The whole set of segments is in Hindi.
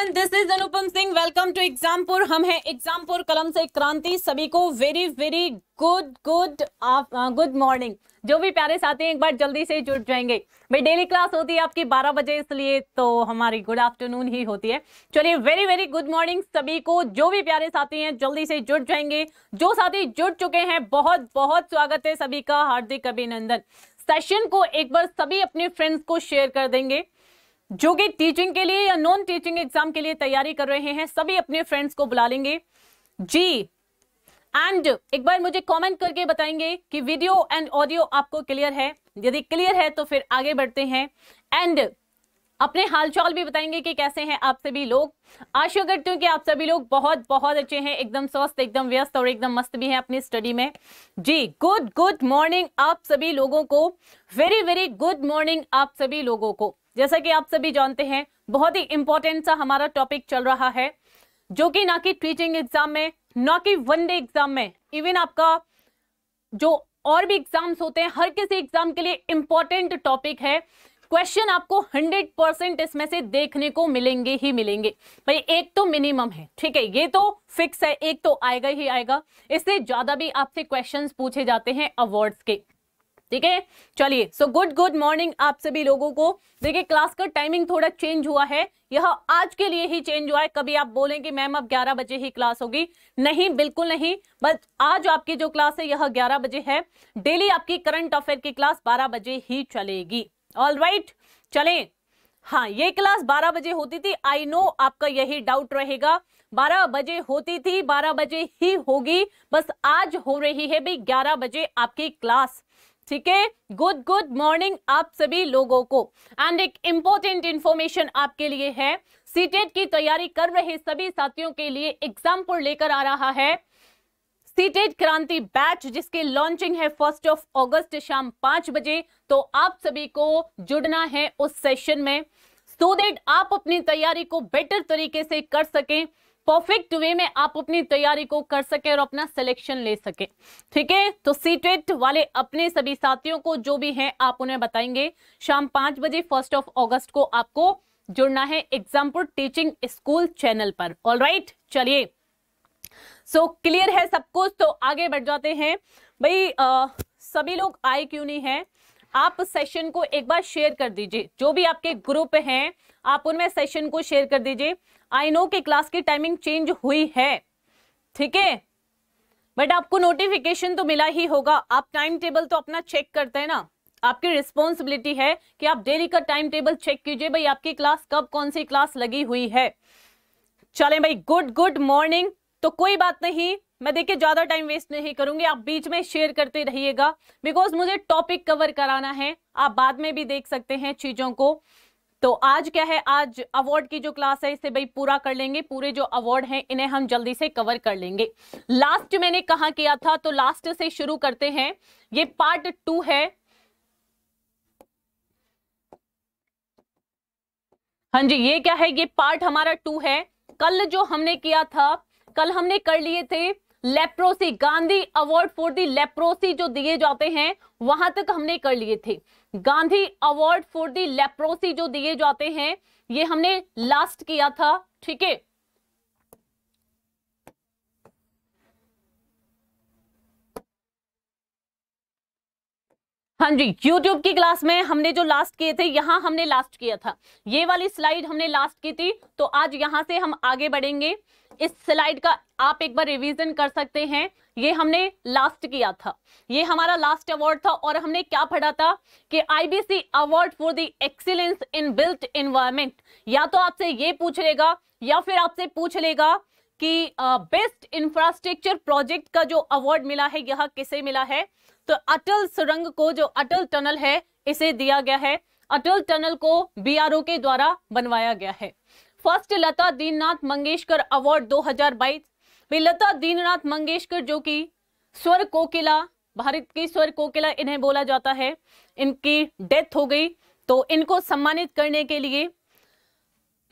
Everyone this is Anupam Singh welcome to Exampur हम हैं एग्जामपुर कलम से क्रांति सभी को very very good good good morning जो भी प्यारे साथी एक बार जल्दी से जुट जाएंगे भाई डेली क्लास होती है आपकी 12 बजे इसलिए तो हमारी गुड आफ्टरनून ही होती है चलिए वेरी वेरी गुड मॉर्निंग सभी को जो भी प्यारे साथी हैं जल्दी से जुट जाएंगे जो साथी जुट चुके हैं बहुत बहुत स्वागत है सभी का हार्दिक अभिनंदन सेशन को एक बार सभी अपने फ्रेंड्स को शेयर कर देंगे जो कि टीचिंग के लिए या नॉन टीचिंग एग्जाम के लिए तैयारी कर रहे हैं सभी अपने फ्रेंड्स को बुला लेंगे जी एंड एक बार मुझे कमेंट करके बताएंगे कि वीडियो एंड ऑडियो आपको क्लियर है यदि क्लियर है तो फिर आगे बढ़ते हैं एंड अपने हालचाल भी बताएंगे कि कैसे हैं आप सभी लोग आशा करती हूँ कि आप सभी लोग बहुत बहुत अच्छे हैं एकदम स्वस्थ एकदम व्यस्त और एकदम मस्त भी हैं अपनी स्टडी में जी गुड गुड मॉर्निंग आप सभी लोगों को वेरी वेरी गुड मॉर्निंग आप सभी लोगों को जैसा कि आप सभी जानते हैं बहुत ही इंपॉर्टेंट सा हमारा टॉपिक चल रहा है जो कि ना कि टीचिंग एग्जाम में ना कि वन डे एग्जाम में इवन आपका जो और भी एग्जाम्स होते हैं हर किसी एग्जाम के लिए इंपॉर्टेंट टॉपिक है क्वेश्चन आपको 100 परसेंट इसमें से देखने को मिलेंगे ही मिलेंगे भाई एक तो मिनिमम है ठीक है ये तो फिक्स है एक तो आएगा ही आएगा इससे ज्यादा भी आपसे क्वेश्चंस पूछे जाते हैं अवार्ड्स के ठीक है चलिए सो गुड गुड मॉर्निंग आप सभी लोगों को देखिए क्लास का टाइमिंग थोड़ा चेंज हुआ है यह आज के लिए ही चेंज हुआ है कभी आप बोलें कि मैम अब 11 बजे ही क्लास होगी नहीं बिल्कुल नहीं बस आज आपकी जो क्लास है यह 11 बजे है डेली आपकी करंट अफेयर की क्लास 12 बजे ही चलेगी ऑल राइट right, चले हाँ ये क्लास 12 बजे होती थी आई नो आपका यही डाउट रहेगा 12 बजे होती थी 12 बजे ही होगी बस आज हो रही है भाई 11 बजे आपकी क्लास ठीक है गुड गुड मॉर्निंग आप सभी लोगों को एंड एक इंपॉर्टेंट इंफॉर्मेशन आपके लिए है सीटेट e की तैयारी कर रहे सभी साथियों के लिए एग्जाम्पल लेकर आ रहा है सीटेट e क्रांति बैच जिसकी लॉन्चिंग है फर्स्ट ऑफ अगस्त शाम पांच बजे तो आप सभी को जुड़ना है उस सेशन में सो so देट आप अपनी तैयारी को बेटर तरीके से कर सकें परफेक्ट वे में आप अपनी तैयारी को कर सके और अपना सिलेक्शन ले सके ठीक है तो सीटेट वाले अपने सभी साथियों को जो भी है आप उन्हें बताएंगे शाम पांच बजे फर्स्ट ऑफ ऑगस्ट को आपको जुड़ना है एग्जामपुर टीचिंग स्कूल चैनल पर ऑल राइट चलिए सो क्लियर है सब कुछ तो आगे बढ़ जाते हैं भाई सभी लोग आए क्यों नहीं है आप सेशन को एक बार शेयर कर दीजिए जो भी आपके ग्रुप हैं आप उनमें सेशन को शेयर कर दीजिए आई नो कि क्लास की टाइमिंग चेंज हुई है ठीक है बट आपको नोटिफिकेशन तो मिला ही होगा आप टाइम टेबल तो अपना चेक करते हैं ना आपकी रिस्पॉन्सिबिलिटी है कि आप डेली का टाइम टेबल चेक कीजिए भाई आपकी क्लास कब कौन सी क्लास लगी हुई है चलें भाई गुड गुड मॉर्निंग तो कोई बात नहीं मैं देखिए ज़्यादा टाइम वेस्ट नहीं करूंगी आप बीच में शेयर करते रहिएगा बिकॉज मुझे टॉपिक कवर कराना है आप बाद में भी देख सकते हैं चीज़ों को तो आज क्या है आज अवार्ड की जो क्लास है इसे भाई पूरा कर लेंगे पूरे जो अवार्ड हैं इन्हें हम जल्दी से कवर कर लेंगे लास्ट मैंने कहा किया था तो लास्ट से शुरू करते हैं ये पार्ट टू है हाँ जी ये क्या है ये पार्ट हमारा टू है कल जो हमने किया था कल हमने कर लिए थे leprosy Gandhi award for the leprosy जो दिए जाते हैं वहां तक हमने कर लिए थे Gandhi award for the leprosy जो दिए जाते हैं ये हमने लास्ट किया था ठीक है हाँ जी YouTube की क्लास में हमने जो लास्ट किए थे यहाँ हमने लास्ट किया था ये वाली स्लाइड हमने लास्ट की थी तो आज यहाँ से हम आगे बढ़ेंगे इस स्लाइड का आप एक बार रिवीजन कर सकते हैं ये हमने लास्ट किया था ये हमारा लास्ट अवार्ड था और हमने क्या पढ़ा था कि C award for the excellence in built environment या तो आपसे ये पूछ लेगा या फिर आपसे पूछ लेगा कि बेस्ट इंफ्रास्ट्रक्चर प्रोजेक्ट का जो अवार्ड मिला है यह किसे मिला है तो अटल सुरंग को जो अटल टनल है इसे दिया गया है अटल टनल को बीआरओ के द्वारा बनवाया गया है फर्स्ट लता दीननाथ मंगेशकर अवार्ड 2022 बाईस लता दीननाथ मंगेशकर जो कि स्वर कोकिला भारत की स्वर कोकिला इन्हें बोला जाता है इनकी डेथ हो गई तो इनको सम्मानित करने के लिए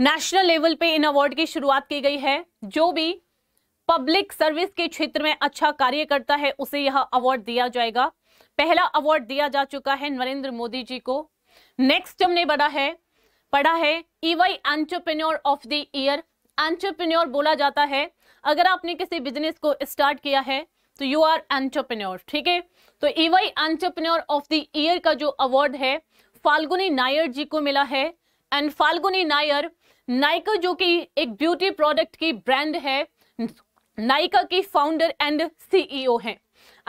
नेशनल लेवल पे इन अवार्ड की शुरुआत की गई है जो भी पब्लिक सर्विस के क्षेत्र में अच्छा कार्य करता है उसे यह अवार्ड दिया जाएगा पहला अवार्ड दिया जा चुका है नरेंद्र मोदी जी को नेक्स्ट हमने बढ़ा है पढ़ा है EY entrepreneur of the year entrepreneur बोला जाता है अगर आपने किसी बिजनेस को स्टार्ट किया है तो यू आर एंटरप्रेन्योर ठीक है तो EY entrepreneur of the year का जो अवार्ड है फाल्गुनी नायर जी को मिला है एंड फाल्गुनी नायर नाइका जो कि एक ब्यूटी प्रोडक्ट की ब्रांड है नाइका की फाउंडर एंड सीईओ हैं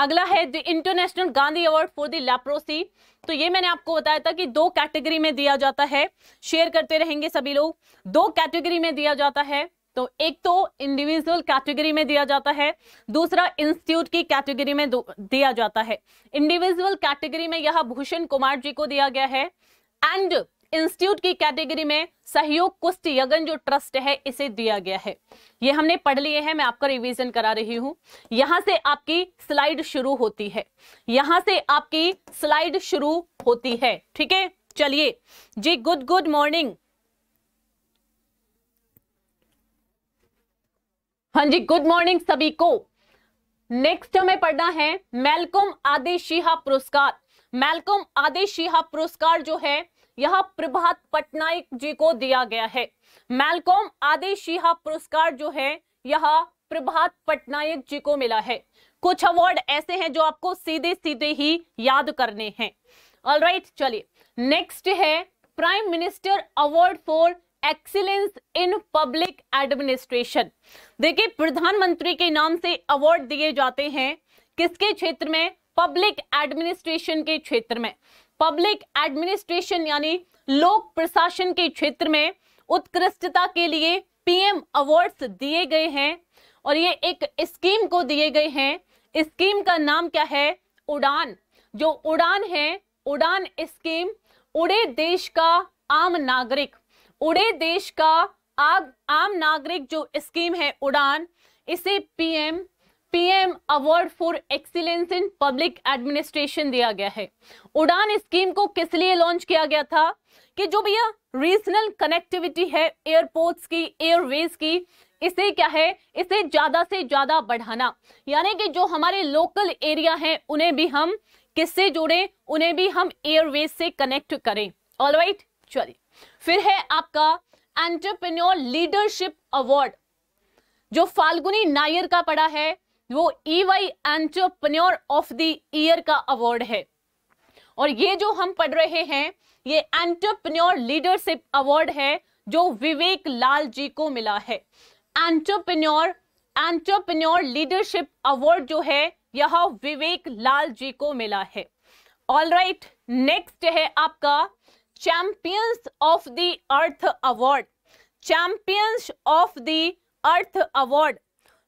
अगला है the international Gandhi award for the तो ये मैंने आपको बताया था कि दो कैटेगरी में दिया जाता है शेयर करते रहेंगे सभी लोग दो कैटेगरी में दिया जाता है तो एक तो इंडिविजुअल कैटेगरी में दिया जाता है दूसरा इंस्टीट्यूट की कैटेगरी में दिया जाता है इंडिविजुअल कैटेगरी में यह भूषण कुमार जी को दिया गया है एंड इंस्टीट्यूट की कैटेगरी में सहयोग कुष्ठ यगन जो ट्रस्ट है इसे दिया गया है ये हमने पढ़ लिए हैं मैं आपका रिवीजन करा रही हूं यहां से आपकी स्लाइड शुरू होती है यहां से आपकी स्लाइड शुरू होती है ठीक है चलिए जी गुड गुड मॉर्निंग हाँ जी गुड मॉर्निंग सभी को नेक्स्ट हमें पढ़ना है आदि आदेशिहा पुरस्कार आदि आदेशिहा पुरस्कार जो है यह प्रभात पटनायक जी को दिया गया है मैलकॉम आदेश यह पुरस्कार जो है यह प्रभात पटनायक जी को मिला है कुछ अवार्ड ऐसे हैं जो आपको सीधे सीधे ही याद करने हैं ऑलराइट right, चलिए नेक्स्ट है prime minister award for excellence in public administration देखिए प्रधानमंत्री के नाम से अवार्ड दिए जाते हैं किसके क्षेत्र में पब्लिक एडमिनिस्ट्रेशन के क्षेत्र में पब्लिक एडमिनिस्ट्रेशन यानी लोक प्रशासन के क्षेत्र में उत्कृष्टता के लिए पीएम अवार्ड्स दिए गए हैं और ये एक स्कीम को दिए गए हैं स्कीम का नाम क्या है उड़ान जो उड़ान है उड़ान स्कीम उड़े देश का आम नागरिक उड़े देश का आग, आम नागरिक जो स्कीम है उड़ान इसे PM PM award for excellence in public administration दिया गया है उड़ान स्कीम को किस लिए लॉन्च किया गया था कि जो भैया रीजनल कनेक्टिविटी है एयरपोर्ट्स की एयरवेज की इसे क्या है इसे ज्यादा से ज्यादा बढ़ाना यानी कि जो हमारे लोकल एरिया हैं उन्हें भी हम किससे जोड़ें उन्हें भी हम एयरवेज से कनेक्ट करें ऑल राइट चलिए फिर है आपका एंटरप्रेन्योर लीडरशिप अवार्ड जो फाल्गुनी नायर का पड़ा है वो EY entrepreneur of the year का अवार्ड है और ये जो हम पढ़ रहे हैं ये एंटरप्रन्योर लीडरशिप अवार्ड है जो विवेक लाल जी को मिला है एंटरप्रन्योर एंटरप्रन्योर लीडरशिप अवार्ड जो है यह विवेक लाल जी को मिला है ऑल राइट नेक्स्ट है आपका champions of the earth award champions of the earth award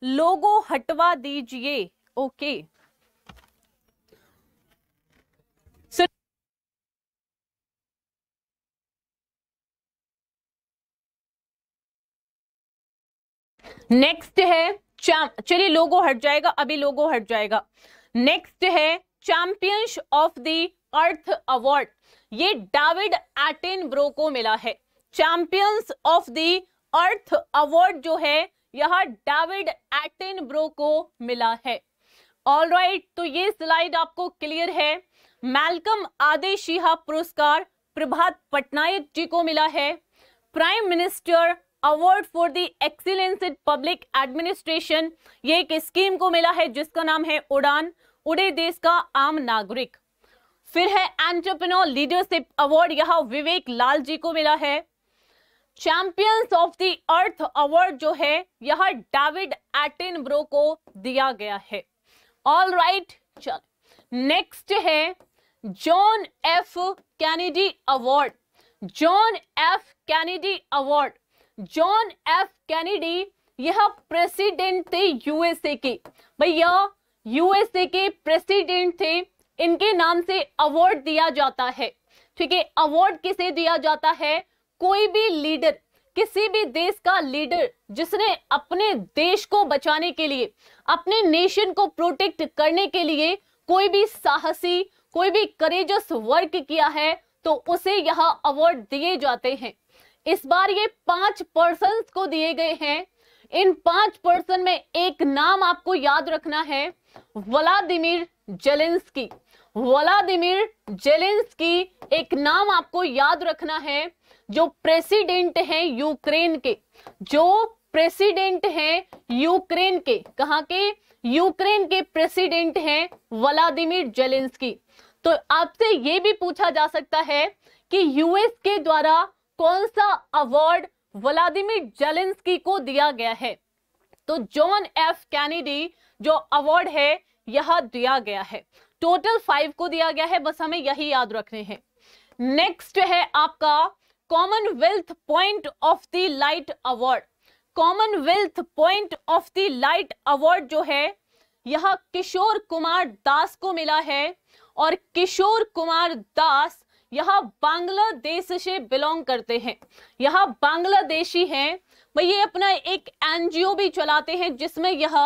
logo हटवा दीजिए ओके नेक्स्ट है चलिए लोगो हट जाएगा अभी लोगो हट जाएगा नेक्स्ट है champions of the earth award ये डेविड एटेन ब्रो को मिला है champions of the earth award जो है यह डेविड एटिन ब्रो को मिला है ऑल right, तो ये स्लाइड आपको क्लियर है मैलकम आदे शिहा पुरस्कार प्रभात पटनायक जी को मिला है prime minister award for the excellence in public administration ये एक स्कीम को मिला है जिसका नाम है उड़ान उड़े देश का आम नागरिक फिर है एंटरप्रनोर लीडरशिप अवार्ड यहाँ विवेक लाल जी को मिला है champions of the earth award जो है यह डेविड ब्रो को दिया गया है ऑल राइट चल नेक्स्ट है John F Kennedy award John F Kennedy award John F Kennedy यह प्रेसिडेंट थे यूएसए के भैया यूएसए के प्रेसिडेंट थे इनके नाम से अवार्ड दिया जाता है ठीक है अवार्ड किसे दिया जाता है कोई भी लीडर किसी भी देश का लीडर जिसने अपने देश को बचाने के लिए अपने नेशन को प्रोटेक्ट करने के लिए कोई भी साहसी कोई भी करेजस वर्क किया है तो उसे यह अवार्ड दिए जाते हैं इस बार ये पांच पर्सन को दिए गए हैं इन पांच पर्सन में एक नाम आपको याद रखना है व्लादिमिर जेलेंस्की व्लादिमिर जेलेंस्की एक नाम आपको याद रखना है जो प्रेसिडेंट हैं यूक्रेन के जो प्रेसिडेंट हैं यूक्रेन के कहा के यूक्रेन के प्रेसिडेंट हैं व्लादिमिर जेलेंस्की तो आपसे ये भी पूछा जा सकता है कि यूएस के द्वारा कौन सा अवार्ड व्लादिमिर जेलेंस्की को दिया गया है तो जॉन एफ कैनेडी जो अवार्ड है यह दिया गया है टोटल फाइव को दिया गया है बस हमें यही याद रखने हैं नेक्स्ट है आपका Commonwealth point of the light award Commonwealth point of the light award जो है यह किशोर कुमार दास को मिला है और किशोर कुमार दास यह बांग्लादेश से बिलोंग करते हैं यह बांग्लादेशी हैं भाई ये अपना एक एनजीओ भी चलाते हैं जिसमें यह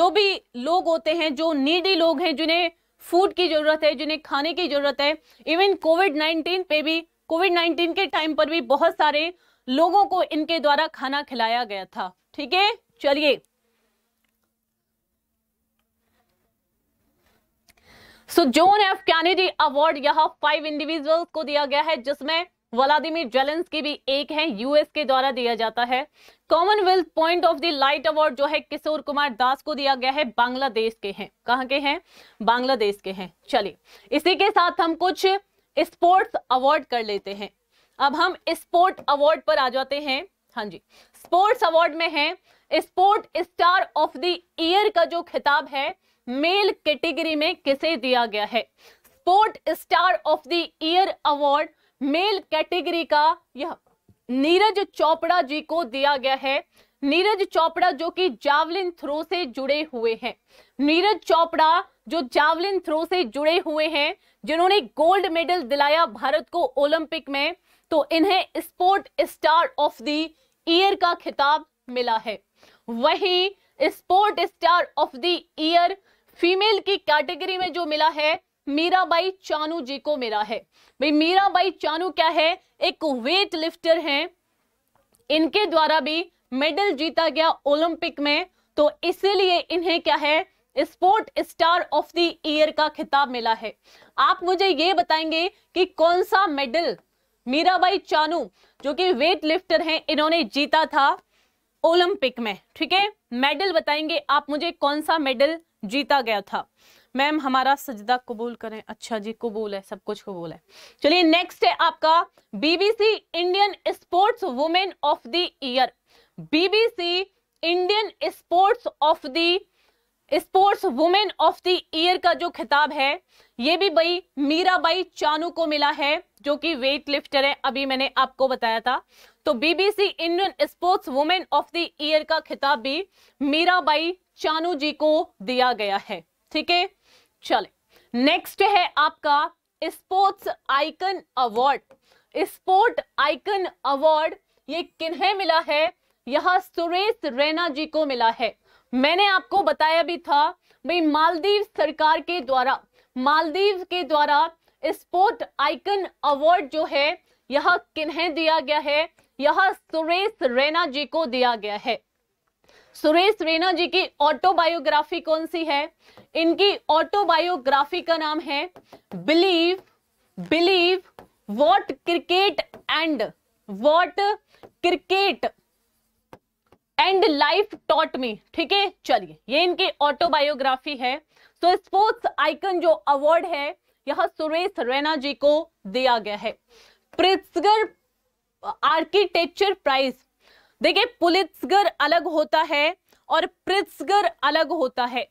जो भी लोग होते हैं जो नीडी लोग हैं जिन्हें फूड की जरूरत है जिन्हें खाने की जरूरत है इवन कोविड नाइनटीन पे भी कोविड 19 के टाइम पर भी बहुत सारे लोगों को इनके द्वारा खाना खिलाया गया था ठीक है चलिए so John F Kennedy award यहां फाइव इंडिविजुअल्स को दिया गया है जिसमें व्लादिमिर की भी एक है यूएस के द्वारा दिया जाता है Commonwealth point of the light award जो है किशोर कुमार दास को दिया गया है बांग्लादेश के हैं कहा के हैं बांग्लादेश के हैं चलिए इसी के साथ हम कुछ स्पोर्ट्स अवार्ड कर लेते हैं अब हम स्पोर्ट अवार्ड पर आ जाते हैं हाँ जी स्पोर्ट्स अवार्ड में है sport star of the year का जो खिताब है मेल कैटेगरी में किसे दिया गया है sport star of the year award male category का यह नीरज चोपड़ा जी को दिया गया है नीरज चोपड़ा जो कि जावलिन थ्रो से जुड़े हुए हैं नीरज चोपड़ा जो जावलिन थ्रो से जुड़े हुए हैं जिन्होंने गोल्ड मेडल दिलाया भारत को ओलंपिक में तो इन्हें sport star of the year का खिताब मिला है वहीं sport star of the year female की कैटेगरी में जो मिला है मीराबाई चानू जी को मिला है भाई मीराबाई चानू क्या है एक वेट लिफ्टर हैं इनके द्वारा भी मेडल जीता गया ओलंपिक में तो इसीलिए इन्हें क्या है sport star of the year का खिताब मिला है आप मुझे ये बताएंगे कि कौन सा मेडल मीराबाई चानू जो कि वेट लिफ्टर हैं इन्होंने जीता था ओलंपिक में ठीक है मेडल बताएंगे आप मुझे कौन सा मेडल जीता गया था मैम हमारा सजदा कबूल करें अच्छा जी कबूल है सब कुछ कबूल है चलिए नेक्स्ट है आपका BBC Indian sports women of the year BBC Indian sports of the sports women of the year का जो खिताब है ये भी भाई मीराबाई चानू को मिला है जो कि वेट लिफ्टर है अभी मैंने आपको बताया था तो BBC Indian sports women of the year का खिताब भी मीराबाई चानू जी को दिया गया है ठीक है चले नेक्स्ट है आपका sports icon award sport icon award ये किन्हें मिला है यह सुरेश रैना जी को मिला है मैंने आपको बताया भी था भाई मालदीव सरकार के द्वारा मालदीव के द्वारा स्पोर्ट आइकन अवार्ड जो है यह किन्हें दिया गया है यह सुरेश रैना जी को दिया गया है सुरेश रैना जी की ऑटोबायोग्राफी कौन सी है इनकी ऑटोबायोग्राफी का नाम है believe believe what cricket and what cricket and life taught me ठीक है चलिए ये इनकी ऑटोबायोग्राफी है तो स्पोर्ट्स आइकन जो अवार्ड है यह सुरेश रैना जी को दिया गया है प्रिट्सगर आर्किटेक्चर प्राइज देखिए पुलिट्सगर अलग होता है और प्रिट्सगर अलग होता है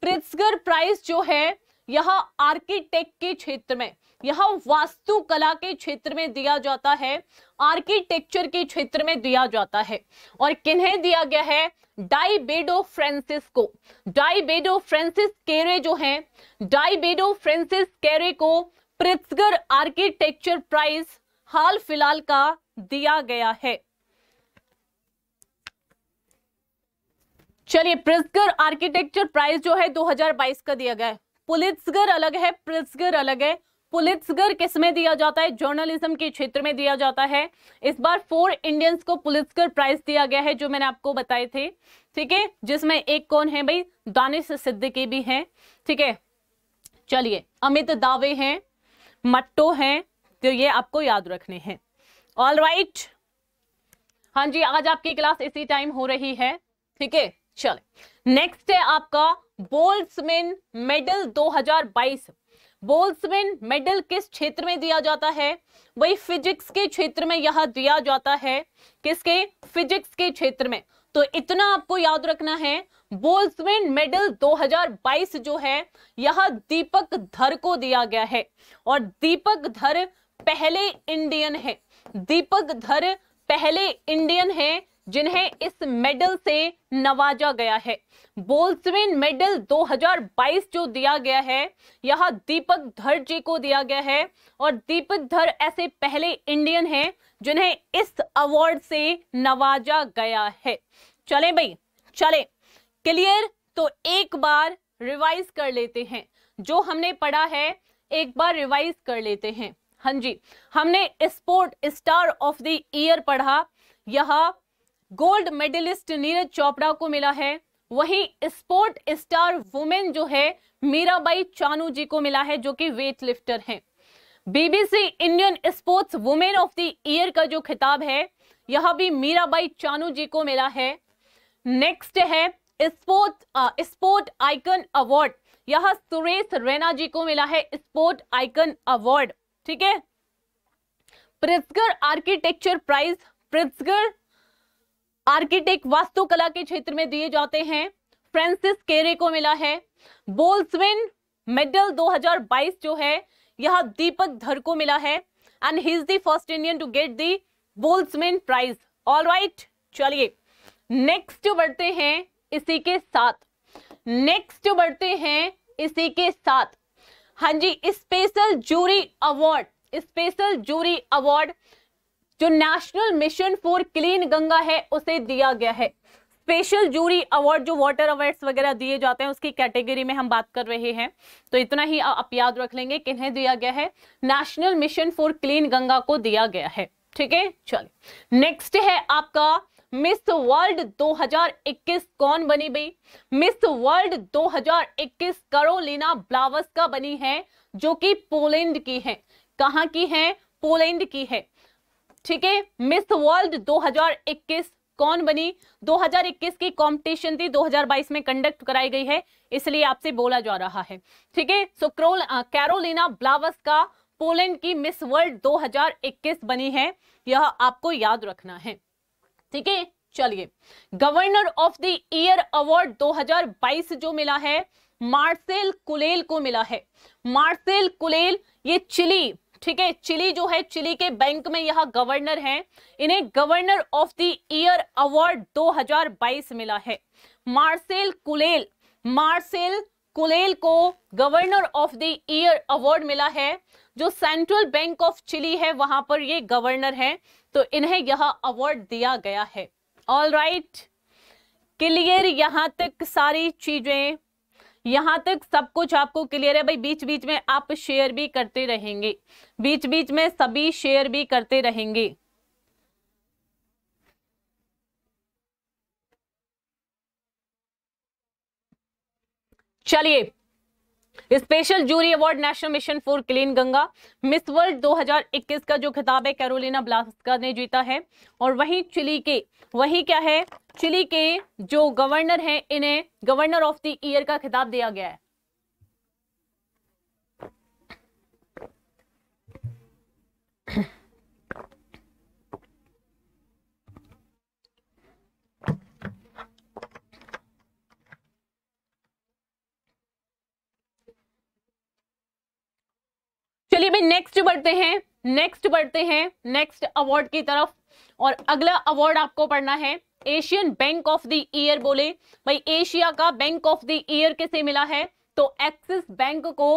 प्रिट्सगर प्राइज जो है यह आर्किटेक्ट के क्षेत्र में यह वास्तुकला के क्षेत्र में दिया जाता है आर्किटेक्चर के क्षेत्र में दिया जाता है और किन्हें दिया गया है डाइबेडो फ्रांसिस को डाइबेडो फ्रांसिस केरे जो है डाइबेडो फ्रेंसिस केरे को प्रित्सगर आर्किटेक्चर प्राइज हाल फिलहाल का दिया गया है चलिए प्रिस्गर आर्किटेक्चर प्राइज जो है 2022 का दिया गया है पुलिसगर अलग है प्रित्सगर अलग है पुलिसगर किसमें दिया जाता है जर्नलिज्म के क्षेत्र में दिया जाता है इस बार फोर इंडियंस को पुलिसगर प्राइज दिया गया है जो मैंने आपको बताए थे ठीक है जिसमें एक कौन है भाई दानिश सिद्दीकी भी हैं ठीक है चलिए अमित दावे हैं मट्टो हैं तो ये आपको याद रखने हैं ऑल राइट हाँ जी आज आपकी क्लास इसी टाइम हो रही है ठीक है चले नेक्स्ट है आपका बोल्समैन मेडल 2022 बोल्समैन मेडल किस क्षेत्र में दिया जाता है वही फिजिक्स के क्षेत्र में यह दिया जाता है किसके फिजिक्स के क्षेत्र में तो इतना आपको याद रखना है बोल्समैन मेडल 2022 जो है यह दीपक धर को दिया गया है और दीपक धर पहले इंडियन है दीपक धर पहले इंडियन है जिन्हें इस मेडल से नवाजा गया है बोल्सविन मेडल 2022 जो दिया गया है यह दीपक धर जी को दिया गया है और दीपक धर ऐसे पहले इंडियन हैं जिन्हें इस अवार्ड से नवाजा गया है चले भाई चले क्लियर तो एक बार रिवाइज कर लेते हैं जो हमने पढ़ा है एक बार रिवाइज कर लेते हैं हाँ जी हमने sport star of the year पढ़ा यह गोल्ड मेडलिस्ट नीरज चोपड़ा को मिला है वहीं स्पोर्ट स्टार वुमेन जो है मीराबाई चानू जी को मिला है जो कि वेट लिफ्टर हैं BBC Indian sports women of the year का जो खिताब है यह भी मीराबाई चानू जी को मिला है नेक्स्ट है स्पोर्ट स्पोर्ट आइकन अवार्ड यह सुरेश रैना जी को मिला है स्पोर्ट आइकन अवार्ड ठीक है Pritzker architecture prize Pritzker architect वास्तुकला के क्षेत्र में दिए जाते हैं फ्रांसिस केरे को मिला है बोल्सविन मेडल 2022 जो है यह दीपक धर को मिला है and he is the first Indian to get the Bolsman prize all right चलिए नेक्स्ट बढ़ते हैं इसी के साथ नेक्स्ट बढ़ते हैं इसी के साथ हां जी special jury award special jury award जो national mission for clean Ganga है उसे दिया गया है स्पेशल जूरी अवार्ड जो वाटर अवार्ड्स वगैरह दिए जाते हैं उसकी कैटेगरी में हम बात कर रहे हैं तो इतना ही आप याद रख लेंगे किन्हें दिया गया है national mission for clean Ganga को दिया गया है ठीक है चलिए नेक्स्ट है आपका मिस वर्ल्ड 2021 कौन बनी भाई मिस वर्ल्ड 2021 करोलिना ब्लावस का बनी है जो कि पोलैंड की है कहाँ की है पोलैंड की है ठीक है मिस वर्ल्ड 2021 कौन बनी 2021 की कंपटीशन थी 2022 में कंडक्ट कराई गई है इसलिए आपसे बोला जा रहा है ठीक है सो क्रोल कैरोलिना ब्लावस का पोलैंड की मिस वर्ल्ड 2021 बनी है यह आपको याद रखना है ठीक है चलिए governor of the year award 2022 जो मिला है मार्सेल कुलेल को मिला है मार्सेल कुलेल ये चिली ठीक है चिली जो है चिली के बैंक में यह गवर्नर हैं इन्हें governor of the year award 2022 मिला है मार्सेल कुलेल मार्सेल कुलेल को governor of the year award मिला है जो सेंट्रल बैंक ऑफ चिली है वहां पर ये गवर्नर हैं तो इन्हें यह अवार्ड दिया गया है ऑल राइट क्लियर यहां तक सारी चीजें यहाँ तक सब कुछ आपको क्लियर है भाई बीच बीच में आप शेयर भी करते रहेंगे बीच बीच में सभी शेयर भी करते रहेंगे चलिए special jury award national mission for clean Ganga miss world 2021 का जो खिताब है कैरोलिना ब्लास्का ने जीता है और वहीं चिली के वही क्या है चिली के जो गवर्नर हैं इन्हें गवर्नर ऑफ द ईयर का खिताब दिया गया है चलिए भाई नेक्स्ट बढ़ते हैं नेक्स्ट बढ़ते हैं नेक्स्ट अवार्ड की तरफ और अगला अवार्ड आपको पढ़ना है Asian bank of the year बोले भाई एशिया का बैंक ऑफ द ईयर किसे मिला है तो एक्सिस बैंक को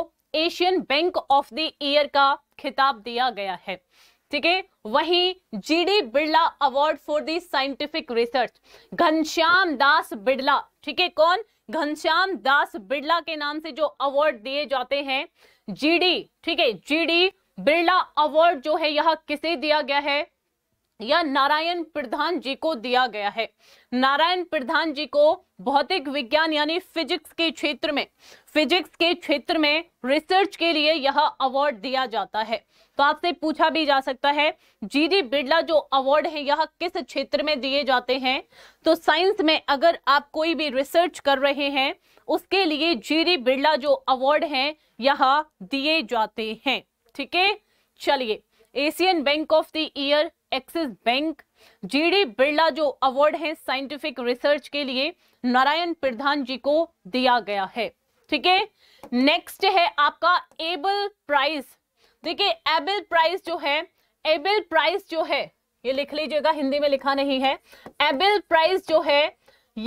Asian bank of the year का खिताब दिया गया है ठीक है वहीं GD Birla award for the scientific research Ghanshyam Das Birla ठीक है कौन घनश्याम दास बिरला के नाम से जो अवार्ड दिए जाते हैं जीडी ठीक है जीडी बिरला अवार्ड जो है यह किसे दिया गया है यह नारायण प्रधान जी को दिया गया है नारायण प्रधान जी को भौतिक विज्ञान यानी फिजिक्स के क्षेत्र में फिजिक्स के क्षेत्र में रिसर्च के लिए यह अवार्ड दिया जाता है तो आपसे पूछा भी जा सकता है जी डी बिरला जो अवार्ड है यह किस क्षेत्र में दिए जाते हैं तो साइंस में अगर आप कोई भी रिसर्च कर रहे हैं उसके लिए जीरी बिरला जो अवार्ड हैं यहाँ दिए जाते हैं ठीक है चलिए Asian bank of the year Axis bank GD Birla जो अवार्ड है साइंटिफिक रिसर्च के लिए नारायण प्रधान जी को दिया गया है ठीक है नेक्स्ट है आपका एबल प्राइज देखिए एबल प्राइज जो है एबल प्राइज जो है ये लिख लीजिएगा हिंदी में लिखा नहीं है एबल प्राइज जो है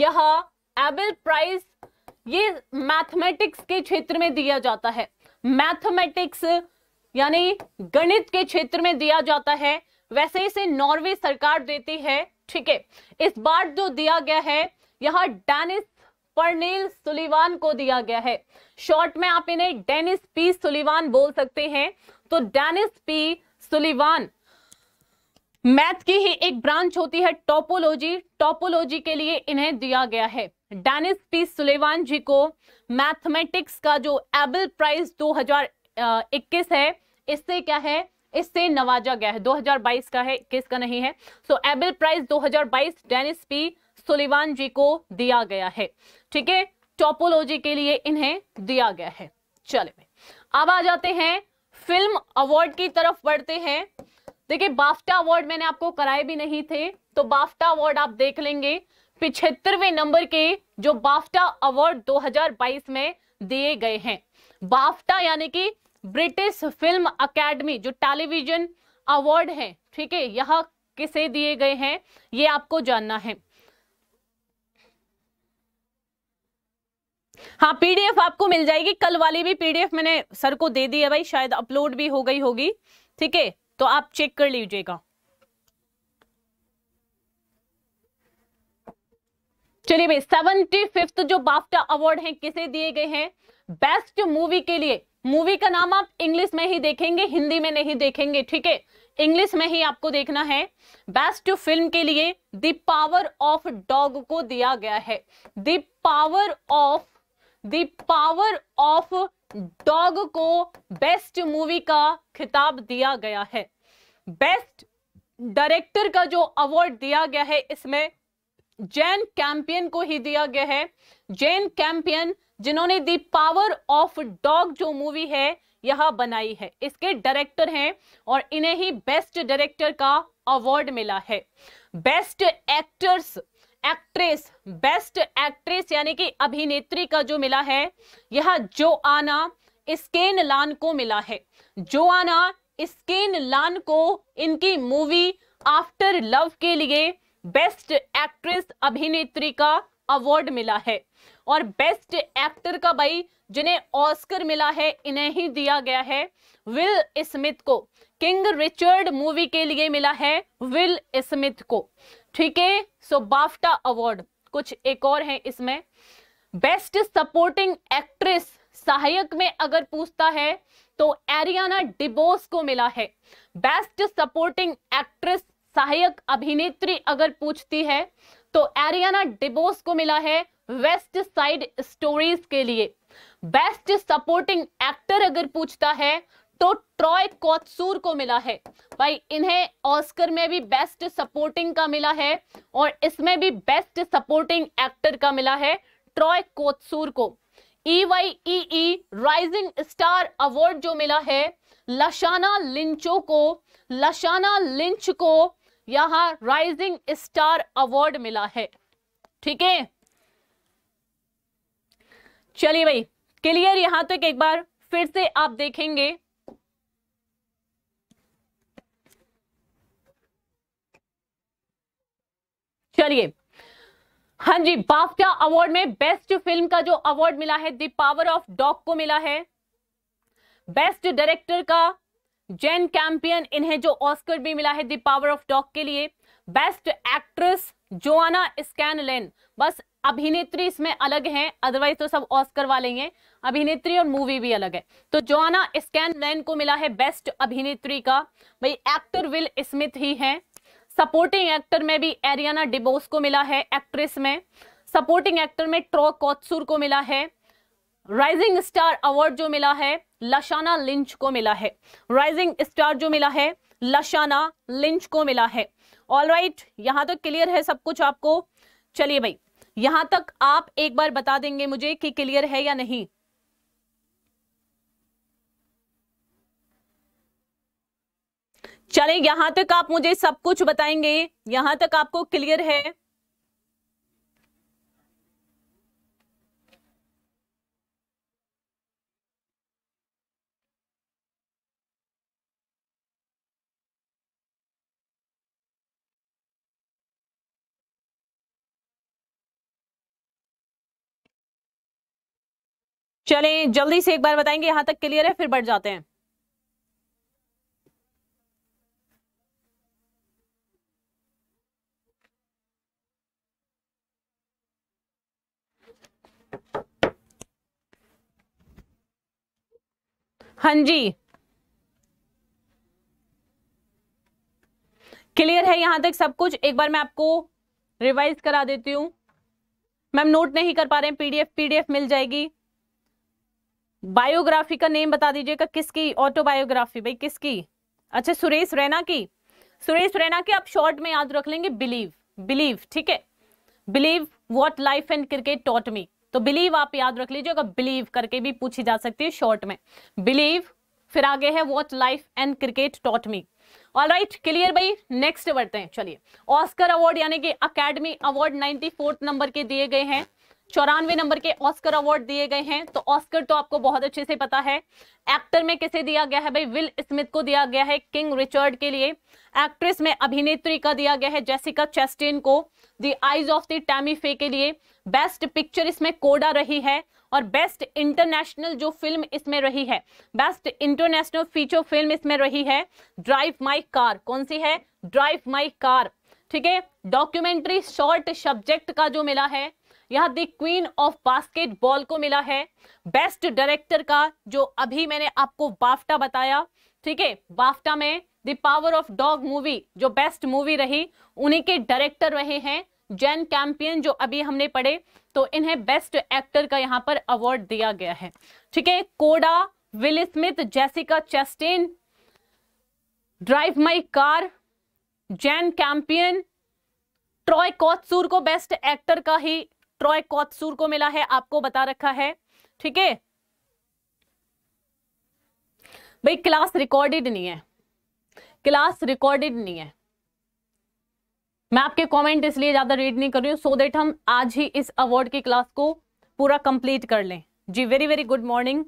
यह एबल प्राइज ये मैथमेटिक्स के क्षेत्र में दिया जाता है मैथमेटिक्स यानी गणित के क्षेत्र में दिया जाता है वैसे इसे नॉर्वे सरकार देती है ठीक है इस बार जो दिया गया है यह डेनिस परनेल सुलिवान को दिया गया है शॉर्ट में आप इन्हें डेनिस पी सुलिवान बोल सकते हैं तो डेनिस पी सुलिवान मैथ की ही एक ब्रांच होती है टोपोलॉजी टोपोलॉजी के लिए इन्हें दिया गया है डेनिस टी सुलेवान जी को मैथमेटिक्स का जो एबल प्राइज 2021 है इससे क्या है इससे नवाजा गया है 2022 का है इक्कीस का नहीं है so Abel prize 2022 Dennis P Sullivan ji को दिया गया है ठीक है टोपोलॉजी के लिए इन्हें दिया गया है चले अब आ जाते हैं फिल्म अवार्ड की तरफ बढ़ते हैं देखिए बाफ्टा अवार्ड मैंने आपको कराए भी नहीं थे तो बाफ्टा अवार्ड आप देख लेंगे पिछहत्तरवें नंबर के जो बाफ्टा अवार्ड 2022 में दिए गए हैं बाफ्टा यानी कि ब्रिटिश फिल्म अकेडमी जो टेलीविजन अवार्ड है ठीक है यह किसे दिए गए हैं ये आपको जानना है हाँ पीडीएफ आपको मिल जाएगी कल वाली भी पीडीएफ मैंने सर को दे दी है भाई शायद अपलोड भी हो गई होगी ठीक है तो आप चेक कर लीजिएगा चलिए भाई सेवेंटी फिफ्थ जो बाफ्टा अवार्ड है किसे दिए गए हैं बेस्ट मूवी के लिए मूवी का नाम आप इंग्लिश में ही देखेंगे हिंदी में नहीं देखेंगे ठीक है इंग्लिश में ही आपको देखना है बेस्ट फिल्म के लिए द पावर ऑफ डॉग को दिया गया है the power of the power of dog को बेस्ट मूवी का खिताब दिया गया है बेस्ट डायरेक्टर का जो अवार्ड दिया गया है इसमें जैन कैंपियन को ही दिया गया है जैन कैंपियन जिन्होंने दी पावर ऑफ डॉग जो मूवी है यह बनाई है इसके डायरेक्टर हैं और इन्हें ही बेस्ट डायरेक्टर का अवार्ड मिला है best actors actress best actress यानी कि अभिनेत्री का जो मिला है यह जो आना स्केन लान को मिला है जो आना स्केन लान को इनकी मूवी आफ्टर लव के लिए बेस्ट एक्ट्रेस अभिनेत्री का अवार्ड मिला है और बेस्ट एक्टर का भाई जिन्हें ऑस्कर मिला है इन्हें ही दिया गया है विल स्मिथ को किंग रिचर्ड मूवी के लिए मिला है विल स्मिथ को ठीक है सो बाफ्टा अवार्ड कुछ एक और है इसमें बेस्ट सपोर्टिंग एक्ट्रेस सहायक में अगर पूछता है तो एरियाना डिबोस को मिला है बेस्ट सपोर्टिंग एक्ट्रेस सहायक अभिनेत्री अगर पूछती है तो एरियाना डिबोस को मिला है वेस्ट साइड स्टोरीज के लिए बेस्ट सपोर्टिंग एक्टर अगर पूछता है तो ट्रॉय कोत्सूर को मिला है भाई इन्हें ऑस्कर में भी बेस्ट सपोर्टिंग का मिला है और इसमें भी बेस्ट सपोर्टिंग एक्टर का मिला है ट्रॉय कोत्सूर को ईवाई वाई राइजिंग स्टार अवार्ड जो मिला है लशाना लिंचो को लशाना लिंच को यहां राइजिंग स्टार अवार्ड मिला है ठीक है चलिए भाई क्लियर यहां तक तो एक बार फिर से आप देखेंगे चलिए हां जी बाफ्टा अवार्ड में बेस्ट फिल्म का जो अवार्ड मिला है द पावर ऑफ डॉग को मिला है बेस्ट डायरेक्टर का जेन कैंपियन इन्हें जो ऑस्कर भी मिला है द पावर ऑफ डॉग के लिए बेस्ट एक्ट्रेस जोआना स्कैनलेन बस अभिनेत्री इसमें अलग हैं अदरवाइज तो सब ऑस्कर वाले ही हैं अभिनेत्री और मूवी भी अलग है तो जोआना स्कैनलेन को मिला है बेस्ट अभिनेत्री का भाई एक्टर विल स्मिथ ही है सपोर्टिंग एक्टर में भी एरियाना डिबोस को मिला है एक्ट्रेस में सपोर्टिंग एक्टर में ट्रॉ कोत्सुर को मिला है राइजिंग स्टार अवार्ड जो मिला है लशाना लिंच को मिला है राइजिंग स्टार जो मिला है लशाना लिंच को मिला है ऑल राइट right, यहां तक तो क्लियर है सब कुछ आपको चलिए भाई यहां तक आप एक बार बता देंगे मुझे कि क्लियर है या नहीं चले यहां तक आप मुझे सब कुछ बताएंगे यहां तक आपको क्लियर है चलें जल्दी से एक बार बताएंगे यहां तक क्लियर है फिर बढ़ जाते हैं हां जी क्लियर है यहां तक सब कुछ एक बार मैं आपको रिवाइज करा देती हूं मैम नोट नहीं कर पा रहे हैं पीडीएफ पीडीएफ मिल जाएगी बायोग्राफी का नेम बता दीजिएगा किसकी ऑटोबायोग्राफी भाई किसकी अच्छा सुरेश रैना की सुरेश रैना की आप शॉर्ट में याद रख लेंगे बिलीव बिलीव ठीक है believe what life and cricket taught me तो बिलीव आप याद रख लीजिएगा बिलीव करके भी पूछी जा सकती है शॉर्ट में बिलीव फिर आगे है what life and cricket taught me all right clear भाई नेक्स्ट बढ़ते हैं चलिए ऑस्कर अवार्ड यानी कि अकेडमी अवार्ड नाइन्टी नंबर के दिए गए हैं चौरानवे नंबर के ऑस्कर अवार्ड दिए गए हैं तो ऑस्कर तो आपको बहुत अच्छे से पता है एक्टर में किसे दिया गया है भाई विल स्मिथ को दिया गया है किंग रिचर्ड के लिए एक्ट्रेस में अभिनेत्री का दिया गया है जेसिका चेस्टिन को the eyes of the Tammy Faye के लिए बेस्ट पिक्चर इसमें कोडा रही है और बेस्ट इंटरनेशनल जो फिल्म इसमें रही है बेस्ट इंटरनेशनल फीचर फिल्म इसमें रही है ड्राइव माई कार कौन सी है ड्राइव माई कार ठीक है डॉक्यूमेंट्री शॉर्ट सब्जेक्ट का जो मिला है यहाँ द क्वीन ऑफ बास्केटबॉल को मिला है बेस्ट डायरेक्टर का जो अभी मैंने आपको बाफ्टा बताया ठीक है बाफ्टा में the power of dog movie जो बेस्ट मूवी रही उन्हीं के डायरेक्टर रहे हैं जैन कैंपियन जो अभी हमने पढ़े तो इन्हें बेस्ट एक्टर का यहाँ पर अवार्ड दिया गया है ठीक है CODA Will Smith Jessica Chastain drive my car Jane Campion Troy Kotsur को बेस्ट एक्टर का ही ट्रॉय कौतसूर को मिला है आपको बता रखा है ठीक है भाई क्लास रिकॉर्डेड नहीं है क्लास रिकॉर्डेड नहीं है मैं आपके कमेंट इसलिए ज्यादा रीड नहीं कर रही हूँ सो देट हम आज ही इस अवार्ड की क्लास को पूरा कंप्लीट कर लें जी वेरी वेरी गुड मॉर्निंग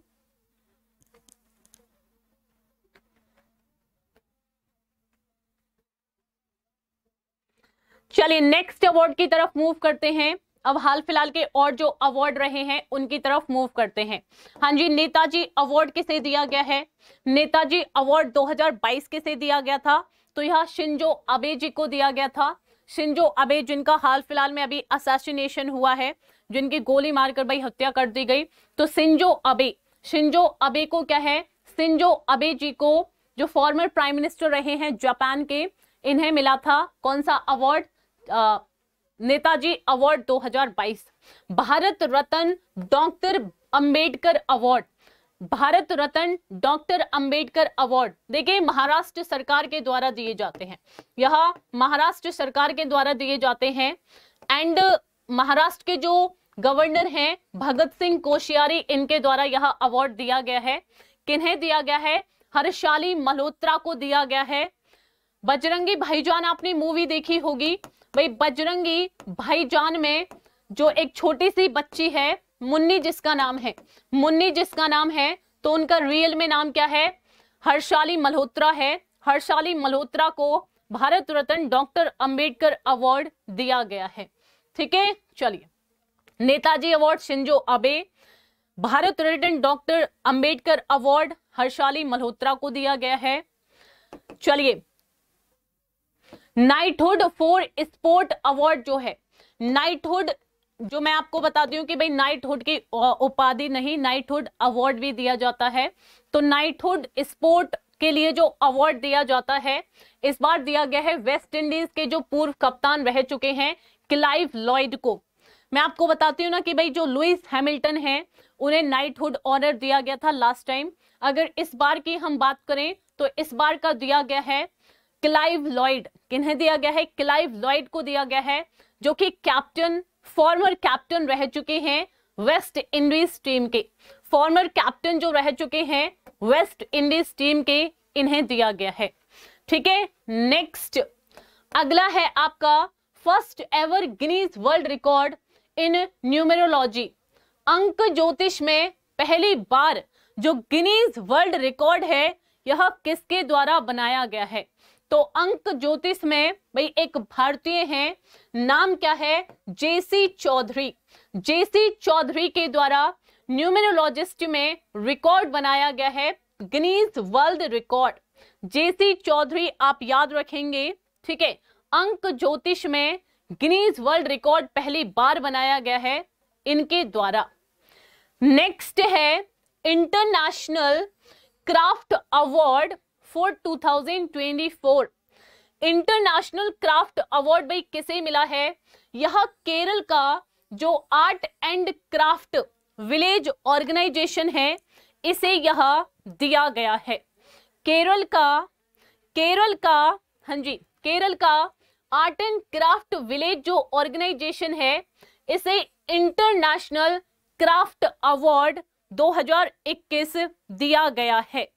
चलिए नेक्स्ट अवार्ड की तरफ मूव करते हैं अब हाल फिलहाल के और जो अवार्ड रहे हैं उनकी तरफ मूव करते हैं हाँ जी नेताजी अवार्ड किसे दिया गया है नेताजी अवार्ड 2022 किसे दिया गया था तो यह शिंजो अबे जी को दिया गया था शिंजो अबे जिनका हाल फिलहाल में अभी असैसिनेशन हुआ है जिनकी गोली मारकर भाई हत्या कर दी गई तो सिंजो अबे शिंजो अबे को क्या है सिंजो अबे जी को जो फॉर्मर प्राइम मिनिस्टर रहे हैं जापान के इन्हें मिला था कौन सा award Netaji award 2022 Bharat Ratna doctor Ambedkar award Bharat Ratna doctor Ambedkar award देखिए महाराष्ट्र सरकार के द्वारा दिए जाते हैं यह महाराष्ट्र सरकार के द्वारा दिए जाते हैं एंड महाराष्ट्र के जो गवर्नर हैं भगत सिंह कोशियारी इनके द्वारा यह अवार्ड दिया गया है किन्हें दिया गया है हर्षाली मल्होत्रा को दिया गया है बजरंगी भाईजान आपने मूवी देखी होगी भाई बजरंगी भाईजान में जो एक छोटी सी बच्ची है मुन्नी जिसका नाम है मुन्नी जिसका नाम है तो उनका रियल में नाम क्या है हर्षाली मल्होत्रा है हर्षाली मल्होत्रा को भारत रत्न डॉक्टर अंबेडकर अवार्ड दिया गया है ठीक है चलिए Netaji award Shinzo Abe Bharat Ratna doctor Ambedkar award Harshali Malhotra को दिया गया है चलिए नाइटहुड फॉर स्पोर्ट अवार्ड जो है नाइटहुड जो मैं आपको बताती हूँ कि भाई नाइटहुड की उपाधि नहीं नाइटहुड अवार्ड भी दिया जाता है तो नाइटहुड स्पोर्ट के लिए जो अवार्ड दिया जाता है इस बार दिया गया है वेस्ट इंडीज के जो पूर्व कप्तान रह चुके हैं क्लाइव लॉयड को मैं आपको बताती हूँ ना कि भाई जो लुइस हैमिल्टन है उन्हें नाइटहुड ऑनर दिया गया था लास्ट टाइम अगर इस बार की हम बात करें तो इस बार का दिया गया है क्लाइव लॉयड किन्हें दिया गया है क्लाइव लॉयड को दिया गया है जो कि कैप्टन फॉर्मर कैप्टन रह चुके हैं वेस्ट इंडीज टीम के फॉर्मर कैप्टन जो रह चुके हैं वेस्ट इंडीज टीम के इन्हें दिया गया है ठीक है नेक्स्ट अगला है आपका first ever Guinness world record in numerology अंक ज्योतिष में पहली बार जो गिनीज वर्ल्ड रिकॉर्ड है यह किसके द्वारा बनाया गया है तो अंक ज्योतिष में भाई एक भारतीय हैं नाम क्या है जेसी चौधरी जेसी चौधरी के द्वारा न्यूमेरोलॉजिस्ट में रिकॉर्ड बनाया गया है Guinness world record JC Chaudhary आप याद रखेंगे ठीक है अंक ज्योतिष में गिनीज वर्ल्ड रिकॉर्ड पहली बार बनाया गया है इनके द्वारा नेक्स्ट है international craft award for 2024 international craft award भाई किसे मिला है यह केरल का जो art and craft village organization है इसे यह दिया गया है केरल का केरल का हाँ जी केरल का आर्ट एंड क्राफ्ट विलेज जो ऑर्गेनाइजेशन है इसे इंटरनेशनल क्राफ्ट अवार्ड 2021 दिया गया है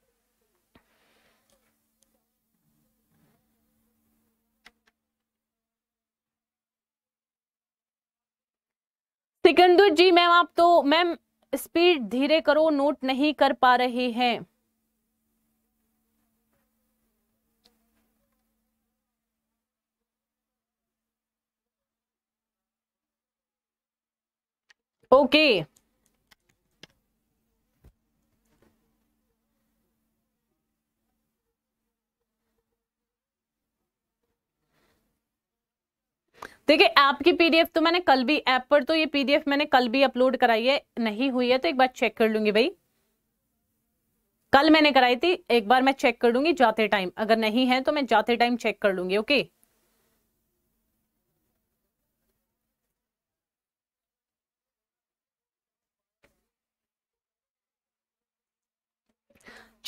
सिकंदर जी मैम आप तो मैम स्पीड धीरे करो नोट नहीं कर पा रहे हैं ओके okay. देखिए ऐप की पीडीएफ तो मैंने कल भी ऐप पर तो ये पीडीएफ मैंने कल भी अपलोड कराई है नहीं हुई है तो एक बार चेक कर लूंगी भाई कल मैंने कराई थी एक बार मैं चेक कर लूंगी जाते टाइम अगर नहीं है तो मैं जाते टाइम चेक कर लूंगी ओके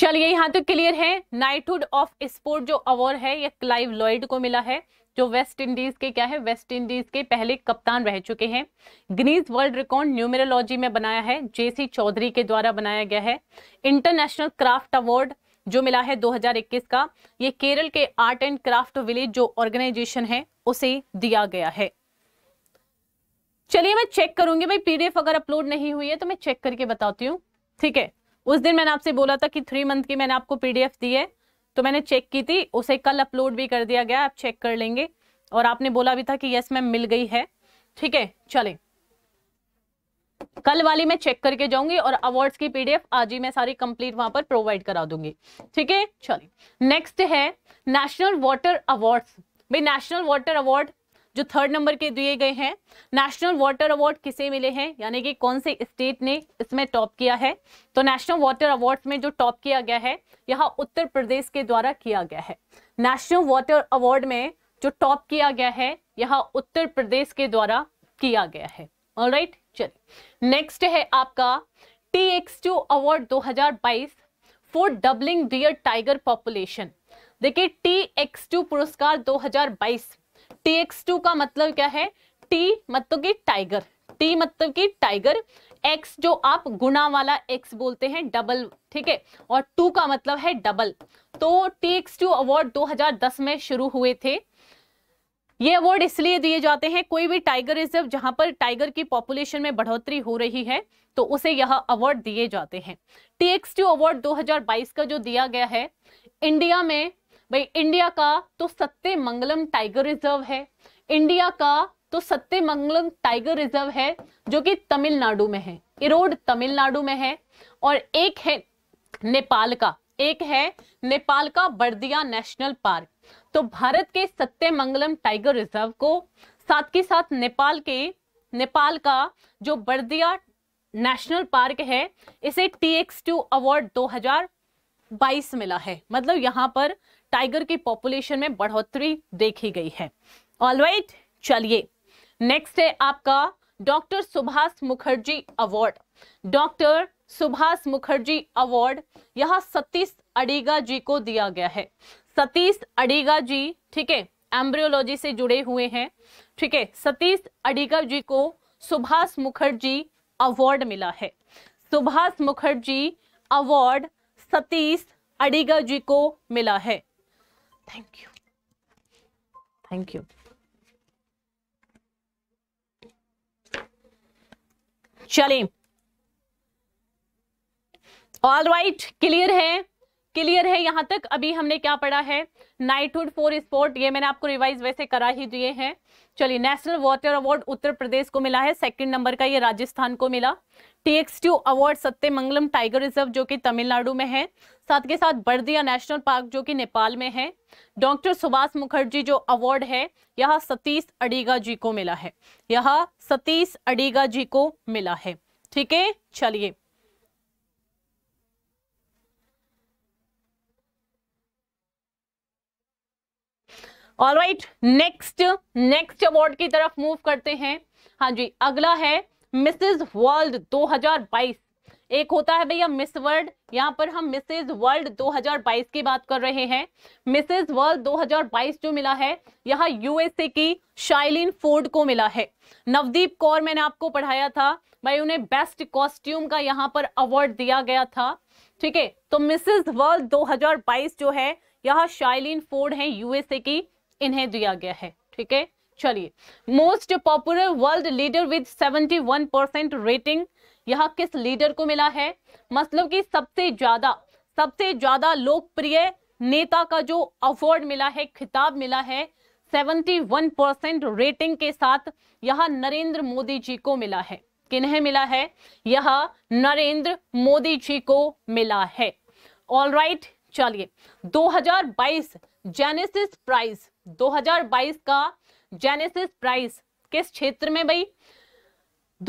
चलिए यहां तो क्लियर है नाइटहुड ऑफ स्पोर्ट जो अवार्ड है ये क्लाइव लॉयड को मिला है जो वेस्ट इंडीज के क्या है वेस्ट इंडीज के पहले कप्तान रह चुके हैं ग्रीज वर्ल्ड रिकॉर्ड न्यूमरोलॉजी में बनाया है जेसी चौधरी के द्वारा बनाया गया है इंटरनेशनल क्राफ्ट अवार्ड जो मिला है 2021 का ये केरल के आर्ट एंड क्राफ्ट विलेज जो ऑर्गेनाइजेशन है उसे दिया गया है चलिए मैं चेक करूंगी भाई पीडीएफ अगर अपलोड नहीं हुई है तो मैं चेक करके बताती हूँ ठीक है उस दिन मैंने आपसे बोला था कि थ्री मंथ की मैंने आपको पीडीएफ दी है तो मैंने चेक की थी उसे कल अपलोड भी कर दिया गया आप चेक कर लेंगे और आपने बोला भी था कि यस मैम मिल गई है ठीक है चले कल वाली मैं चेक करके जाऊंगी और अवार्ड्स की पीडीएफ आज ही मैं सारी कंप्लीट वहां पर प्रोवाइड करा दूंगी ठीक है चलिए नेक्स्ट है नेशनल वाटर अवार्ड्स भाई नेशनल वाटर अवार्ड जो थर्ड नंबर के दिए गए हैं नेशनल वाटर अवार्ड किसे मिले हैं यानी कि कौन से स्टेट ने इसमें टॉप किया है तो नेशनल वाटर अवार्ड में जो टॉप किया गया है यह उत्तर प्रदेश के द्वारा किया गया है नेशनल वाटर अवार्ड में जो टॉप किया गया है यह उत्तर प्रदेश के द्वारा किया गया है ऑल राइट चलिए नेक्स्ट है आपका T X two award 2022 for doubling their tiger population देखिए टी एक्स टू पुरस्कार 2022 टेक्स टू का मतलब क्या है टी मतलब कि टाइगर टी मतलब कि टाइगर एक्स जो आप गुना वाला एक्स बोलते हैं डबल ठीक है और टू का मतलब है डबल तो टेक्स टू अवार्ड 2010 में शुरू हुए थे ये अवार्ड इसलिए दिए जाते हैं कोई भी टाइगर रिजर्व जहां पर टाइगर की पॉपुलेशन में बढ़ोतरी हो रही है तो उसे यह अवार्ड दिए जाते हैं एक्स टू अवार्ड 2022 का जो दिया गया है इंडिया में भाई इंडिया का तो सत्य मंगलम टाइगर रिजर्व है इंडिया का तो सत्य मंगलम टाइगर रिजर्व है जो कि तमिलनाडु में है इरोड तमिलनाडु में है और एक है नेपाल का एक है नेपाल का बर्दिया नेशनल पार्क तो भारत के सत्यमंगलम टाइगर रिजर्व को साथ के साथ नेपाल के नेपाल का जो बर्दिया नेशनल पार्क है इसे टी एक्स टू अवार्ड 2022 मिला है मतलब यहाँ पर टाइगर की पॉपुलेशन में बढ़ोतरी देखी गई है ऑल right, चलिए नेक्स्ट है आपका doctor Subhash Mukherjee award doctor Subhash Mukherjee award यह सतीश अडीगा जी को दिया गया है सतीश अडीगा जी ठीक है एम्ब्रियोलॉजी से जुड़े हुए हैं ठीक है सतीश अडीगा जी को सुभाष मुखर्जी अवार्ड मिला है सुभाष मुखर्जी अवार्ड सतीश अडीगा जी को मिला है थैंक यू थैंक यू चलें ऑल राइट क्लियर है क्लियर है यहाँ तक अभी हमने क्या पढ़ा है नाइटहुड फॉर स्पोर्ट ये मैंने आपको रिवाइज वैसे करा ही दिए हैं चलिए national water award Uttar Pradesh को मिला है सेकंड नंबर का ये राजस्थान को मिला T X two award Sathyamangalam tiger reserve जो कि तमिलनाडु में है साथ के साथ बर्दिया नेशनल पार्क जो कि नेपाल में है डॉक्टर सुभाष मुखर्जी जो अवार्ड है यह सतीश अडीगा जी को मिला है यह सतीश अडीगा जी को मिला है ठीक है चलिए ऑलराइट नेक्स्ट नेक्स्ट अवार्ड की तरफ मूव करते हैं हाँ जी अगला है मिसेज वर्ल्ड 2022 एक होता है भैया मिस वर्ल्ड यहाँ पर हम मिसेज वर्ल्ड 2022 की बात कर रहे हैं मिसेज वर्ल्ड 2022 जो मिला है यह यूएसए की शाइलिन फोर्ड को मिला है नवदीप कौर मैंने आपको पढ़ाया था भाई उन्हें बेस्ट कॉस्ट्यूम का यहाँ पर अवार्ड दिया गया था ठीक है तो मिसेज वर्ल्ड 2022 जो है यह शाइलिन फोर्ड है यूएसए की इन्हें दिया गया है ठीक है चलिए most popular world leader with 71 percent rating यहाँ किस लीडर को मिला है मतलब कि सबसे ज्यादा सबसे ज्यादा लोकप्रिय नेता का जो अवार्ड मिला है खिताब मिला है 71 परसेंट रेटिंग के साथ यह नरेंद्र मोदी जी को मिला है किन्हें मिला है यह नरेंद्र मोदी जी को मिला है ऑल राइट right, चलिए 2022 जेनेसिस प्राइज 2022 का जेनेसिस प्राइस किस क्षेत्र में भाई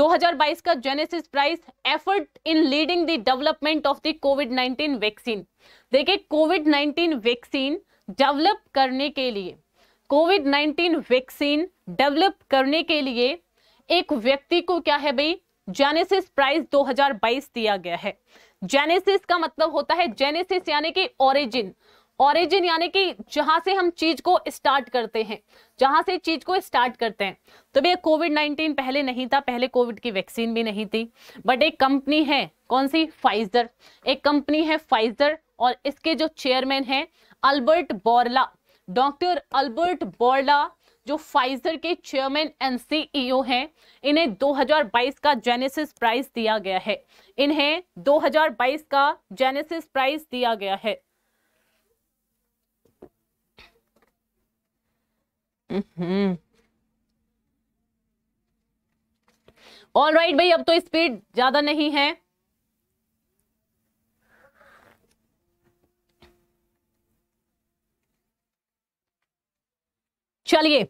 2022 का Genesis prize effort in leading the development of the covid 19 vaccine देखिए कोविड 19 वैक्सीन डेवलप करने के लिए कोविड 19 वैक्सीन डेवलप करने के लिए एक व्यक्ति को क्या है भाई जेनेसिस प्राइस 2022 दिया गया है जेनेसिस का मतलब होता है जेनेसिस यानी कि ओरिजिन ऑरिजिन यानी कि जहां से हम चीज को स्टार्ट करते हैं जहां से चीज को स्टार्ट करते हैं तो भैया कोविड 19 पहले नहीं था पहले कोविड की वैक्सीन भी नहीं थी बट एक कंपनी है कौन सी फाइजर एक कंपनी है फाइजर और इसके जो चेयरमैन हैं Albert Bourla doctor Albert Bourla जो फाइजर के चेयरमैन एंड सीईओ हैं इन्हें 2022 का जेनेसिस प्राइज दिया गया है इन्हें 2022 का जेनेसिस प्राइज दिया गया है ऑल mm-hmm. राइट भाई अब तो स्पीड ज्यादा नहीं है चलिए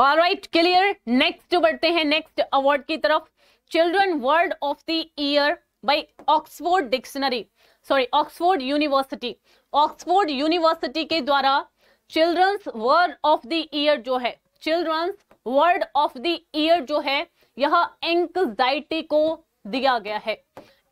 ऑल राइट क्लियर नेक्स्ट बढ़ते हैं नेक्स्ट अवार्ड की तरफ children word of the year by Oxford dictionary sorry Oxford university Oxford university के द्वारा children's word of the year जो है children's word of the year जो है यह एंकजाइटी को दिया गया है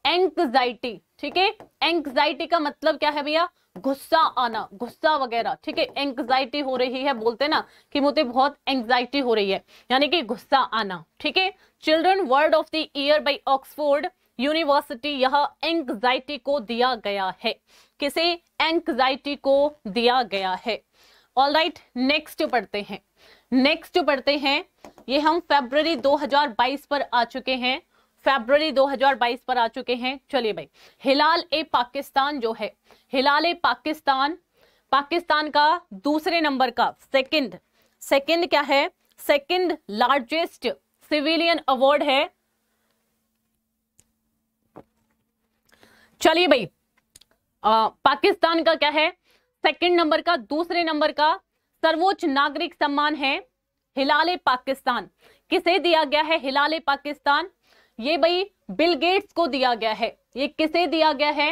एंकजाइटी ठीक है एंक्जाइटी का मतलब क्या है भैया गुस्सा आना गुस्सा वगैरह ठीक है एंग्जाइटी हो रही है बोलते ना कि मुझे बहुत एंगजाइटी हो रही है यानी कि गुस्सा आना ठीक है children word of the year by Oxford university यह एंगजाइटी को दिया गया है किसे एंग्जाइटी को दिया गया है ऑल राइट नेक्स्ट पढ़ते हैं नेक्स्ट पढ़ते हैं ये हम फेब्रवरी 2022 पर आ चुके हैं फेब्रवरी 2022 पर आ चुके हैं चलिए भाई हिलाल ए पाकिस्तान जो है हिलाल ए पाकिस्तान पाकिस्तान का दूसरे नंबर का सेकंड सेकंड क्या है सेकंड लार्जेस्ट सिविलियन अवार्ड है चलिए भाई आ, पाकिस्तान का क्या है सेकंड नंबर का दूसरे नंबर का सर्वोच्च नागरिक सम्मान है हिलाले पाकिस्तान किसे दिया गया है हिलाले पाकिस्तान ये भाई बिल गेट्स को दिया गया है ये किसे दिया गया है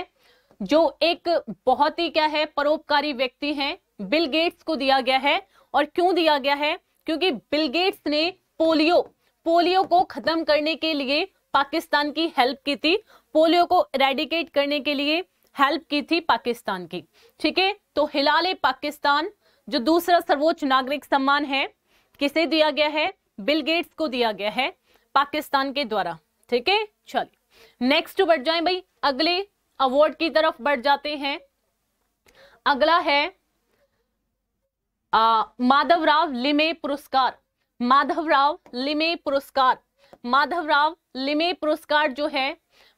जो एक बहुत ही क्या है परोपकारी व्यक्ति हैं बिल गेट्स को दिया गया है और क्यों दिया गया है क्योंकि बिल गेट्स ने पोलियो पोलियो को खत्म करने के लिए पाकिस्तान की हेल्प की थी पोलियो को रेडिकेट करने के लिए हेल्प की थी पाकिस्तान की ठीक है तो हिलाल पाकिस्तान जो दूसरा सर्वोच्च नागरिक सम्मान है किसे दिया गया है बिल गेट्स को दिया गया है पाकिस्तान के द्वारा ठीक है चलिए नेक्स्ट बढ़ जाए भाई अगले अवार्ड की तरफ बढ़ जाते हैं अगला है माधवराव लिमे पुरस्कार माधवराव लिमे पुरस्कार माधवराव लिमे पुरस्कार जो है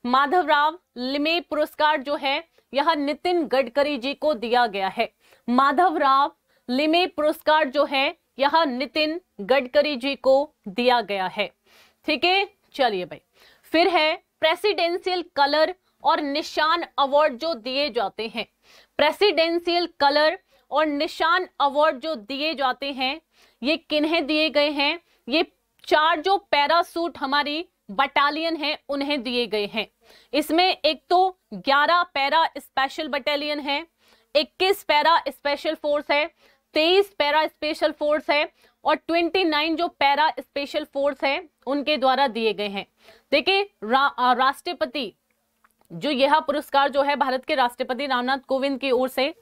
माधवराव लिमे पुरस्कार जो है यह नितिन गडकरी जी को दिया गया है माधवराव लिमे पुरस्कार जो है यह नितिन गडकरी जी को दिया गया है ठीक है चलिए भाई फिर है प्रेसिडेंशियल कलर और निशान अवार्ड जो दिए जाते हैं प्रेसिडेंशियल कलर और निशान अवार्ड जो दिए जाते हैं ये किन्हें दिए गए हैं ये चार जो पैरासूट हमारी बटालियन है उन्हें दिए गए हैं इसमें एक तो 11 पैरा स्पेशल बटालियन है 21 पैरा स्पेशल फोर्स है 23 पैरा स्पेशल फोर्स है और 29 जो पैरा स्पेशल फोर्स है उनके द्वारा दिए गए हैं देखिए रा, राष्ट्रपति जो यह पुरस्कार जो है भारत के राष्ट्रपति रामनाथ कोविंद की ओर से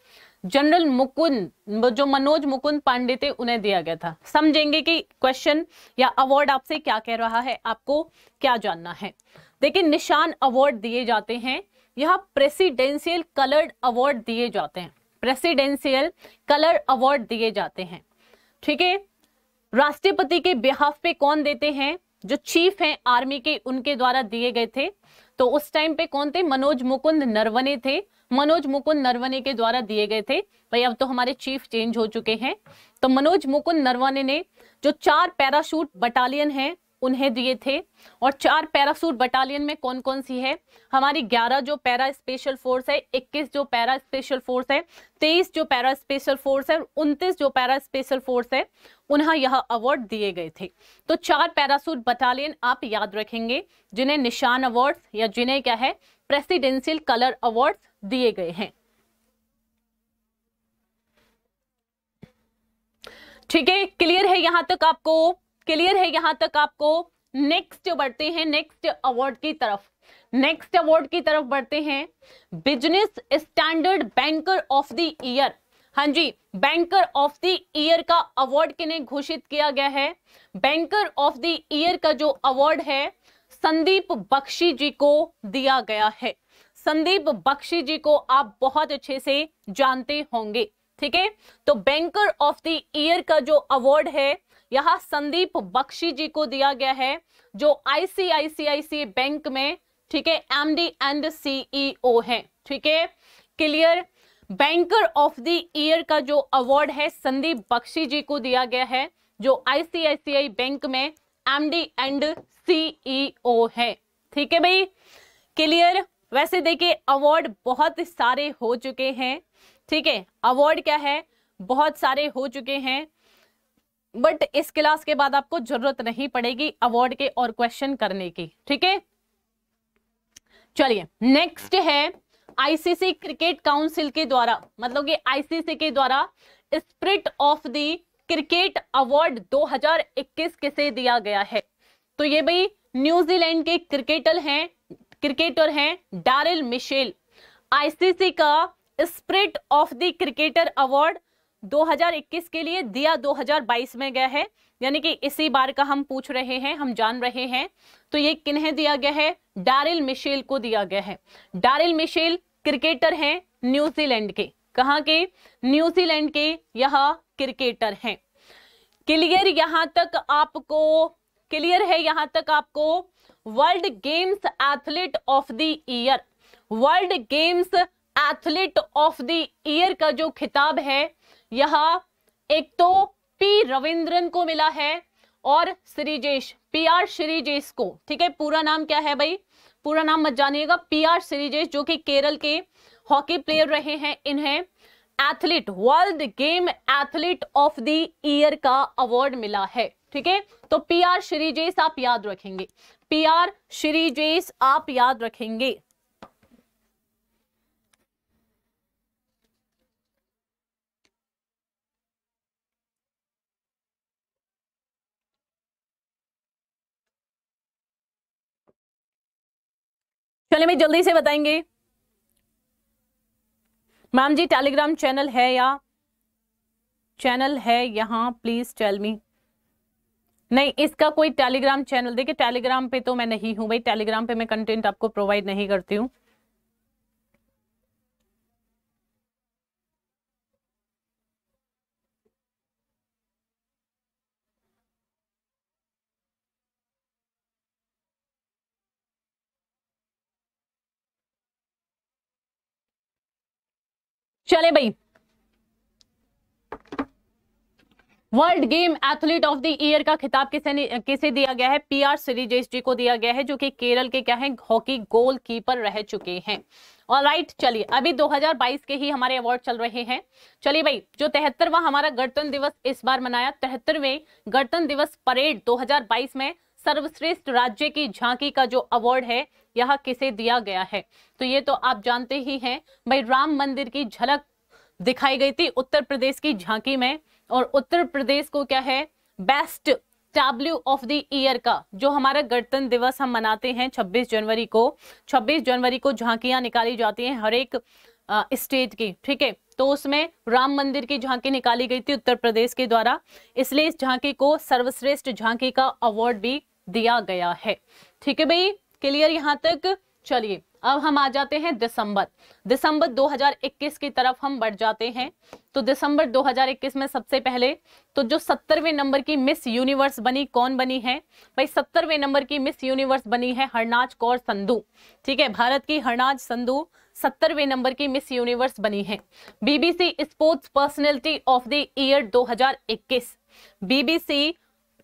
जनरल मुकुंद जो मनोज मुकुंद पांडे थे उन्हें दिया गया था समझेंगे कि क्वेश्चन या अवार्ड आपसे क्या कह रहा है आपको क्या जानना है देखिए निशान अवार्ड दिए जाते हैं यहाँ प्रेसिडेंशियल कलर्ड अवार्ड दिए जाते हैं प्रेसिडेंशियल कलर अवार्ड दिए जाते हैं ठीक है राष्ट्रपति के बिहाफ पे कौन देते हैं जो चीफ हैं आर्मी के उनके द्वारा दिए गए थे तो उस टाइम पे कौन थे मनोज मुकुंद नरवने थे मनोज मुकुंद नरवने के द्वारा दिए गए थे भाई अब तो हमारे चीफ चेंज हो चुके हैं तो मनोज मुकुंद नरवने ने जो चार पैराशूट बटालियन है उन्हें दिए थे और चार पैरासूट बटालियन में कौन कौन सी है हमारी ग्यारह जो पैरा स्पेशल फोर्स है इक्कीस जो पैरा स्पेशल फोर्स है तेईस जो पैरा स्पेशल फोर्स है उनतीस जो पैरा स्पेशल फोर्स है उन्हें यह अवार्ड दिए गए थे तो चार पैरासूट बटालियन आप याद रखेंगे जिन्हें निशान अवार्ड या जिन्हें क्या है प्रेसिडेंशियल कलर अवार्ड दिए गए हैं ठीक है क्लियर है यहां तक आपको क्लियर है यहां तक आपको नेक्स्ट बढ़ते हैं नेक्स्ट अवार्ड की तरफ नेक्स्ट अवार्ड की तरफ बढ़ते हैं business standard banker of the year हाँ जी बैंकर ऑफ द ईयर का अवार्ड किन्हें घोषित किया गया है बैंकर ऑफ द ईयर का जो अवार्ड है संदीप बख्शी जी को दिया गया है संदीप बख्शी जी को आप बहुत अच्छे से जानते होंगे ठीक है तो बैंकर ऑफ द ईयर का जो अवार्ड है यहां संदीप बख्शी जी को दिया गया है जो आईसीआईसीआईसी बैंक में ठीक है एमडी एंड सीईओ हैं ठीक है clear banker of the year का जो अवार्ड है संदीप बख्शी जी को दिया गया है जो आईसीआईसीआई बैंक में एमडी एंड सीईओ है ठीक है भाई क्लियर वैसे देखिए अवार्ड बहुत सारे हो चुके हैं ठीक है अवार्ड क्या है बहुत सारे हो चुके हैं बट इस क्लास के बाद आपको जरूरत नहीं पड़ेगी अवार्ड के और क्वेश्चन करने की ठीक है चलिए नेक्स्ट है आईसीसी क्रिकेट काउंसिल के द्वारा मतलब कि आईसीसी के द्वारा spirit of the cricket award 2021 किसे दिया गया है तो ये भाई न्यूजीलैंड के क्रिकेटर हैं क्रिकेटर हैं डारिल मिशेल आईसीसी का spirit of the cricketer award 2021 के लिए दिया 2022 में गया है यानी कि इसी बार का हम पूछ रहे हैं हम जान रहे हैं तो ये किन्हें दिया गया है डारिल मिशेल को दिया गया है डारिल मिशेल क्रिकेटर हैं न्यूजीलैंड के कहा के न्यूजीलैंड के यह क्रिकेटर हैं क्लियर यहां तक आपको क्लियर है यहां तक आपको world games athlete of the year world games athlete of the year का जो खिताब है यह एक तो पी रविंद्रन को मिला है और श्रीजेश पी आर श्रीजेश को ठीक है पूरा नाम क्या है भाई पूरा नाम मत जानिएगा पी आर श्रीजेश जो कि केरल के हॉकी प्लेयर रहे हैं इन्हें athlete world game athlete of the year का अवार्ड मिला है ठीक है तो पी आर श्रीजेश आप याद रखेंगे पी आर श्रीजेश आप याद रखेंगे चले मैं जल्दी से बताएंगे मैम जी टेलीग्राम चैनल है या चैनल है यहाँ प्लीज टेल मी नहीं इसका कोई टेलीग्राम चैनल देखिए टेलीग्राम पे तो मैं नहीं हूँ भाई टेलीग्राम पे मैं कंटेंट आपको प्रोवाइड नहीं करती हूँ चले भाई world game athlete of the year का खिताब किसे किसे दिया गया है पीआर सिरिजेश जी को दिया गया है जो कि केरल के क्या है हॉकी गोलकीपर रह चुके हैं और राइट चलिए अभी 2022 के ही हमारे अवार्ड चल रहे हैं चलिए भाई जो तिहत्तरवा हमारा गणतंत्र दिवस इस बार मनाया तिहत्तरवें गणतंत्र दिवस परेड 2022 में सर्वश्रेष्ठ राज्य की झांकी का जो अवार्ड है यह किसे दिया गया है तो ये तो आप जानते ही हैं भाई राम मंदिर की झलक दिखाई गई थी उत्तर प्रदेश की झांकी में और उत्तर प्रदेश को क्या है best tableau of the year का जो हमारा गणतंत्र दिवस हम मनाते हैं 26 जनवरी को 26 जनवरी को झांकियां निकाली जाती हैं हर एक स्टेट की ठीक है तो उसमें राम मंदिर की झांकी निकाली गई थी उत्तर प्रदेश के द्वारा इसलिए इस झांकी को सर्वश्रेष्ठ झांकी का अवार्ड भी दिया गया है ठीक है भाई क्लियर यहां तक चलिए अब हम आ जाते हैं दिसंबर दिसंबर 2021 की तरफ हम बढ़ जाते हैं तो दिसंबर 2021 में सबसे पहले तो जो सत्तरवें नंबर की मिस यूनिवर्स बनी कौन बनी है भाई सत्तरवें नंबर की मिस यूनिवर्स बनी है हरनाज कौर संधू ठीक है भारत की हरनाज संधू सत्तरवें नंबर की मिस यूनिवर्स बनी है BBC sports personality of the year दो BBC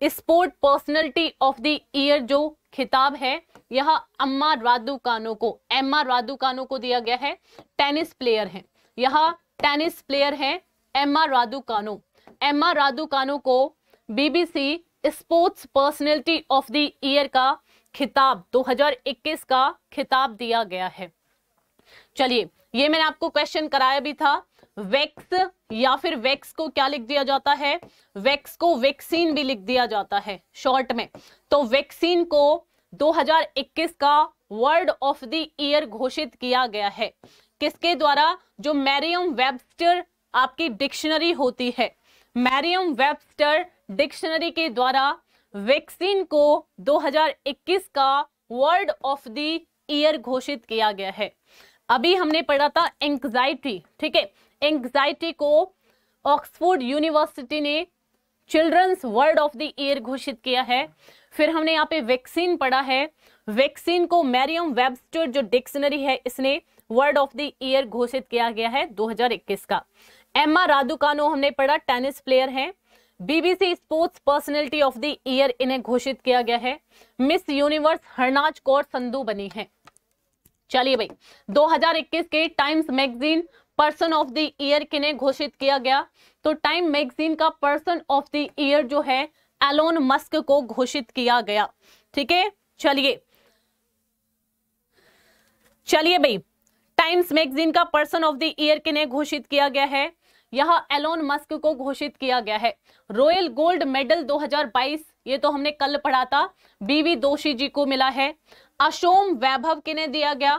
sport personality of the year जो खिताब है यह अम्मा राधु कानो को एम्मा राधु कानो को दिया गया है टेनिस प्लेयर है यह टेनिस प्लेयर है एम्मा राधु कानो एम्मा राधु कानो को BBC sports personality of the year का खिताब 2021 का खिताब दिया गया है चलिए ये मैंने आपको क्वेश्चन कराया भी था वैक्स या फिर वैक्स को क्या लिख दिया जाता है वैक्स को वैक्सीन भी लिख दिया जाता है शॉर्ट में तो वैक्सीन को 2021 का वर्ड ऑफ द ईयर घोषित किया गया है किसके द्वारा जो मैरियम वेबस्टर आपकी डिक्शनरी होती है मैरियम वेबस्टर डिक्शनरी के द्वारा वैक्सीन को 2021 का वर्ड ऑफ द ईयर घोषित किया गया है अभी हमने पढ़ा था एंग्जाइटी ठीक है एंग्जाइटी को ऑक्सफोर्ड यूनिवर्सिटी ने children's word of the year घोषित किया है फिर हमने यहाँ पे वैक्सीन पढ़ा है वैक्सीन को मैरियम वेबस्टर जो डिक्शनरी है इसने वर्ड ऑफ द ईयर घोषित किया गया है 2021 का एम्मा राधुकानो हमने पढ़ा टेनिस प्लेयर है BBC sports personality of the year इन्हें घोषित किया गया है मिस यूनिवर्स हरनाज कौर संधु बनी है चलिए भाई 2021 के Times magazine person of the year किन्हें घोषित किया गया तो टाइम मैगजीन का पर्सन ऑफ द ईयर जो है एलोन मस्क को घोषित किया गया ठीक है चलिए चलिए भाई टाइम्स मैगजीन का पर्सन ऑफ द ईयर किन्हें घोषित किया गया है यह एलोन मस्क को घोषित किया गया है रॉयल गोल्ड मेडल 2022 ये तो हमने कल पढ़ा था बीवी दोषी जी को मिला है असोम वैभव किने दिया गया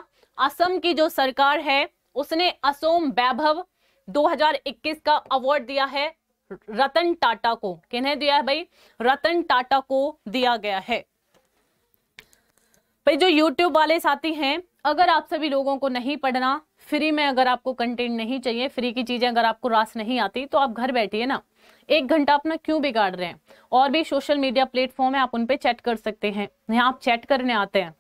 असम की जो सरकार है उसने असोम वैभव 2021 का अवार्ड दिया है रतन टाटा को किन्हें दिया है भाई रतन टाटा को दिया गया है भाई जो YouTube वाले साथी हैं अगर आप सभी लोगों को नहीं पढ़ना फ्री में अगर आपको कंटेंट नहीं चाहिए फ्री की चीजें अगर आपको रास नहीं आती तो आप घर बैठिए ना एक घंटा अपना क्यों बिगाड़ रहे हैं और भी सोशल मीडिया प्लेटफॉर्म है आप उन चैट कर सकते हैं यहाँ आप चैट करने आते हैं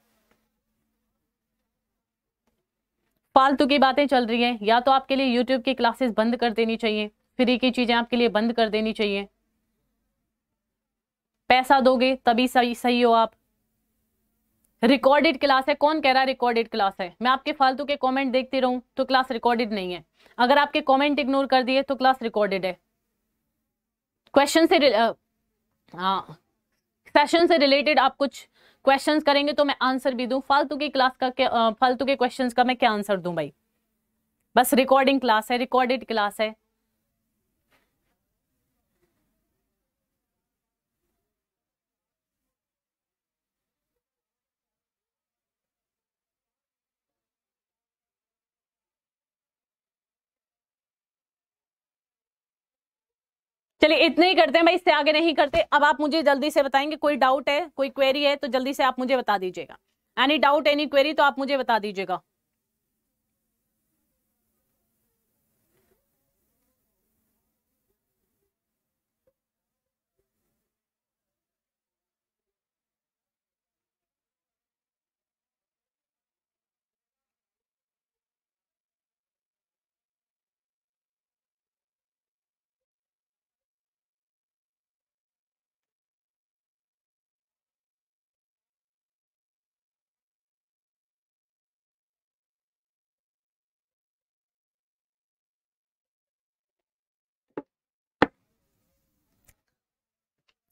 फालतू की बातें चल रही हैं या तो आपके लिए यूट्यूब की क्लासेस बंद कर देनी चाहिए फ्री की चीज़ें आपके लिए बंद कर देनी चाहिए पैसा दोगे तभी सही सही हो आप रिकॉर्डेड क्लास है कौन कह रहा है रिकॉर्डेड क्लास है मैं आपके फालतू के कमेंट देखती रहूं तो क्लास रिकॉर्डेड नहीं है अगर आपके कमेंट इग्नोर कर दिए तो क्लास रिकॉर्डेड है क्वेश्चन से सेशन हाँ। से रिलेटेड आप कुछ क्वेश्चन करेंगे तो मैं आंसर भी दू फालतू की क्लास का फालतू के क्वेश्चन का मैं क्या आंसर दूं भाई बस रिकॉर्डिंग क्लास है रिकॉर्डेड क्लास है चलिए इतने ही करते हैं भाई इससे आगे नहीं करते अब आप मुझे जल्दी से बताएंगे कोई डाउट है कोई क्वेरी है तो जल्दी से आप मुझे बता दीजिएगा एनी डाउट एनी क्वेरी तो आप मुझे बता दीजिएगा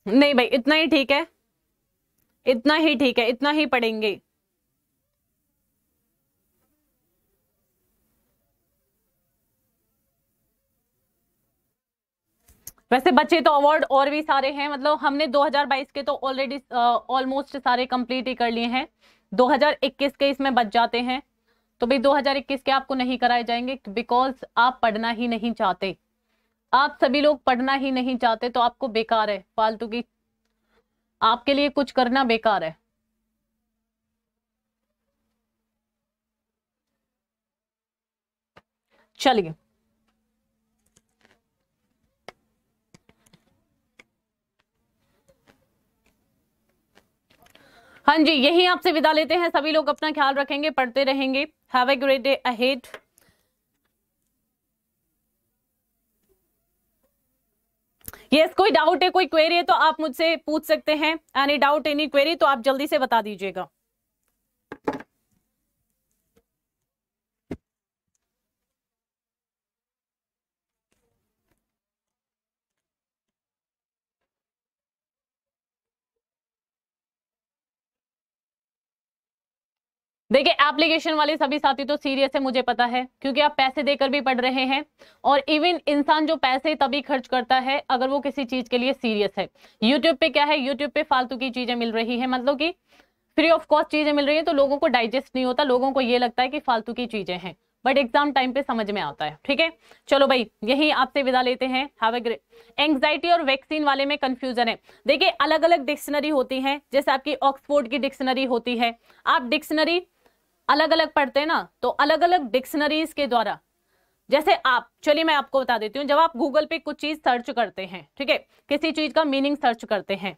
नहीं भाई इतना ही ठीक है इतना ही ठीक है इतना ही पढ़ेंगे वैसे बच्चे तो अवार्ड और भी सारे हैं मतलब हमने 2022 के तो ऑलरेडी ऑलमोस्ट सारे कंप्लीट ही कर लिए हैं 2021 के इसमें बच जाते हैं तो भाई 2021 के आपको नहीं कराए जाएंगे बिकॉज आप पढ़ना ही नहीं चाहते आप सभी लोग पढ़ना ही नहीं चाहते तो आपको बेकार है फालतू की आपके लिए कुछ करना बेकार है चलिए हाँ जी यही आपसे विदा लेते हैं सभी लोग अपना ख्याल रखेंगे पढ़ते रहेंगे have a great day ahead yes yes, कोई डाउट है कोई क्वेरी है तो आप मुझसे पूछ सकते हैं एनी डाउट एनी क्वेरी तो आप जल्दी से बता दीजिएगा देखिए एप्लीकेशन वाले सभी साथी तो सीरियस है मुझे पता है क्योंकि आप पैसे देकर भी पढ़ रहे हैं और इवन इंसान जो पैसे तभी खर्च करता है अगर वो किसी चीज के लिए सीरियस है यूट्यूब पे क्या है यूट्यूब पे फालतू की चीजें मिल रही है मतलब कि फ्री ऑफ कॉस्ट चीजें मिल रही है तो लोगों को डाइजेस्ट नहीं होता लोगों को ये लगता है कि फालतू की चीजें हैं बट एग्जाम टाइम पे समझ में आता है ठीक है चलो भाई यही आपसे विदा लेते हैं हैव एंग्जाइटी और वैक्सीन वाले में कंफ्यूजन है देखिए अलग अलग डिक्शनरी होती हैं जैसे आपकी ऑक्सफोर्ड की डिक्शनरी होती है आप डिक्शनरी अलग अलग पढ़ते हैं ना तो अलग अलग डिक्शनरीज के द्वारा जैसे आप चलिए मैं आपको बता देती हूँ जब आप गूगल पे कुछ चीज सर्च करते हैं ठीक है किसी चीज का मीनिंग सर्च करते हैं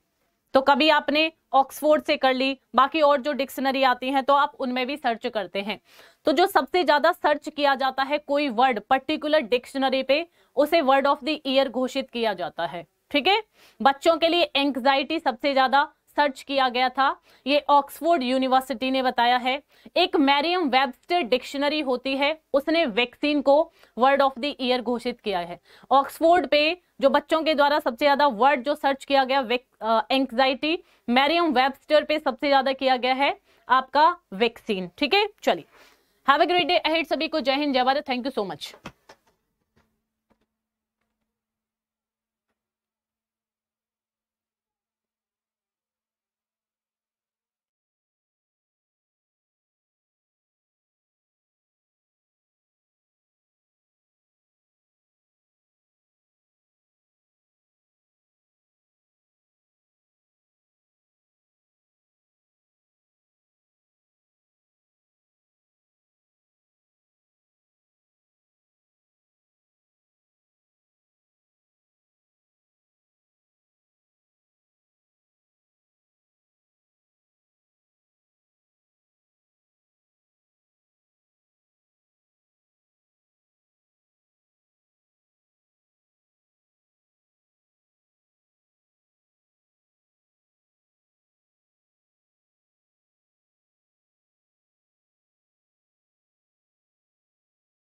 तो कभी आपने ऑक्सफोर्ड से कर ली बाकी और जो डिक्शनरी आती हैं तो आप उनमें भी सर्च करते हैं तो जो सबसे ज्यादा सर्च किया जाता है कोई वर्ड पर्टिकुलर डिक्शनरी पे उसे वर्ड ऑफ द ईयर घोषित किया जाता है ठीक है बच्चों के लिए एंग्जाइटी सबसे ज्यादा सर्च किया गया था ये ऑक्सफोर्ड यूनिवर्सिटी ने बताया है एक मैरियम वेबस्टर डिक्शनरी होती है उसने वैक्सीन को वर्ड ऑफ द ईयर घोषित किया है ऑक्सफोर्ड पे जो बच्चों के द्वारा सबसे ज्यादा वर्ड जो सर्च किया गया एंग्जाइटी मैरियम वेबस्टर पे सबसे ज्यादा किया गया है आपका वैक्सीन ठीक है चलिए have a great day ahead सभी को Jai Hind Jai Bharat thank you so much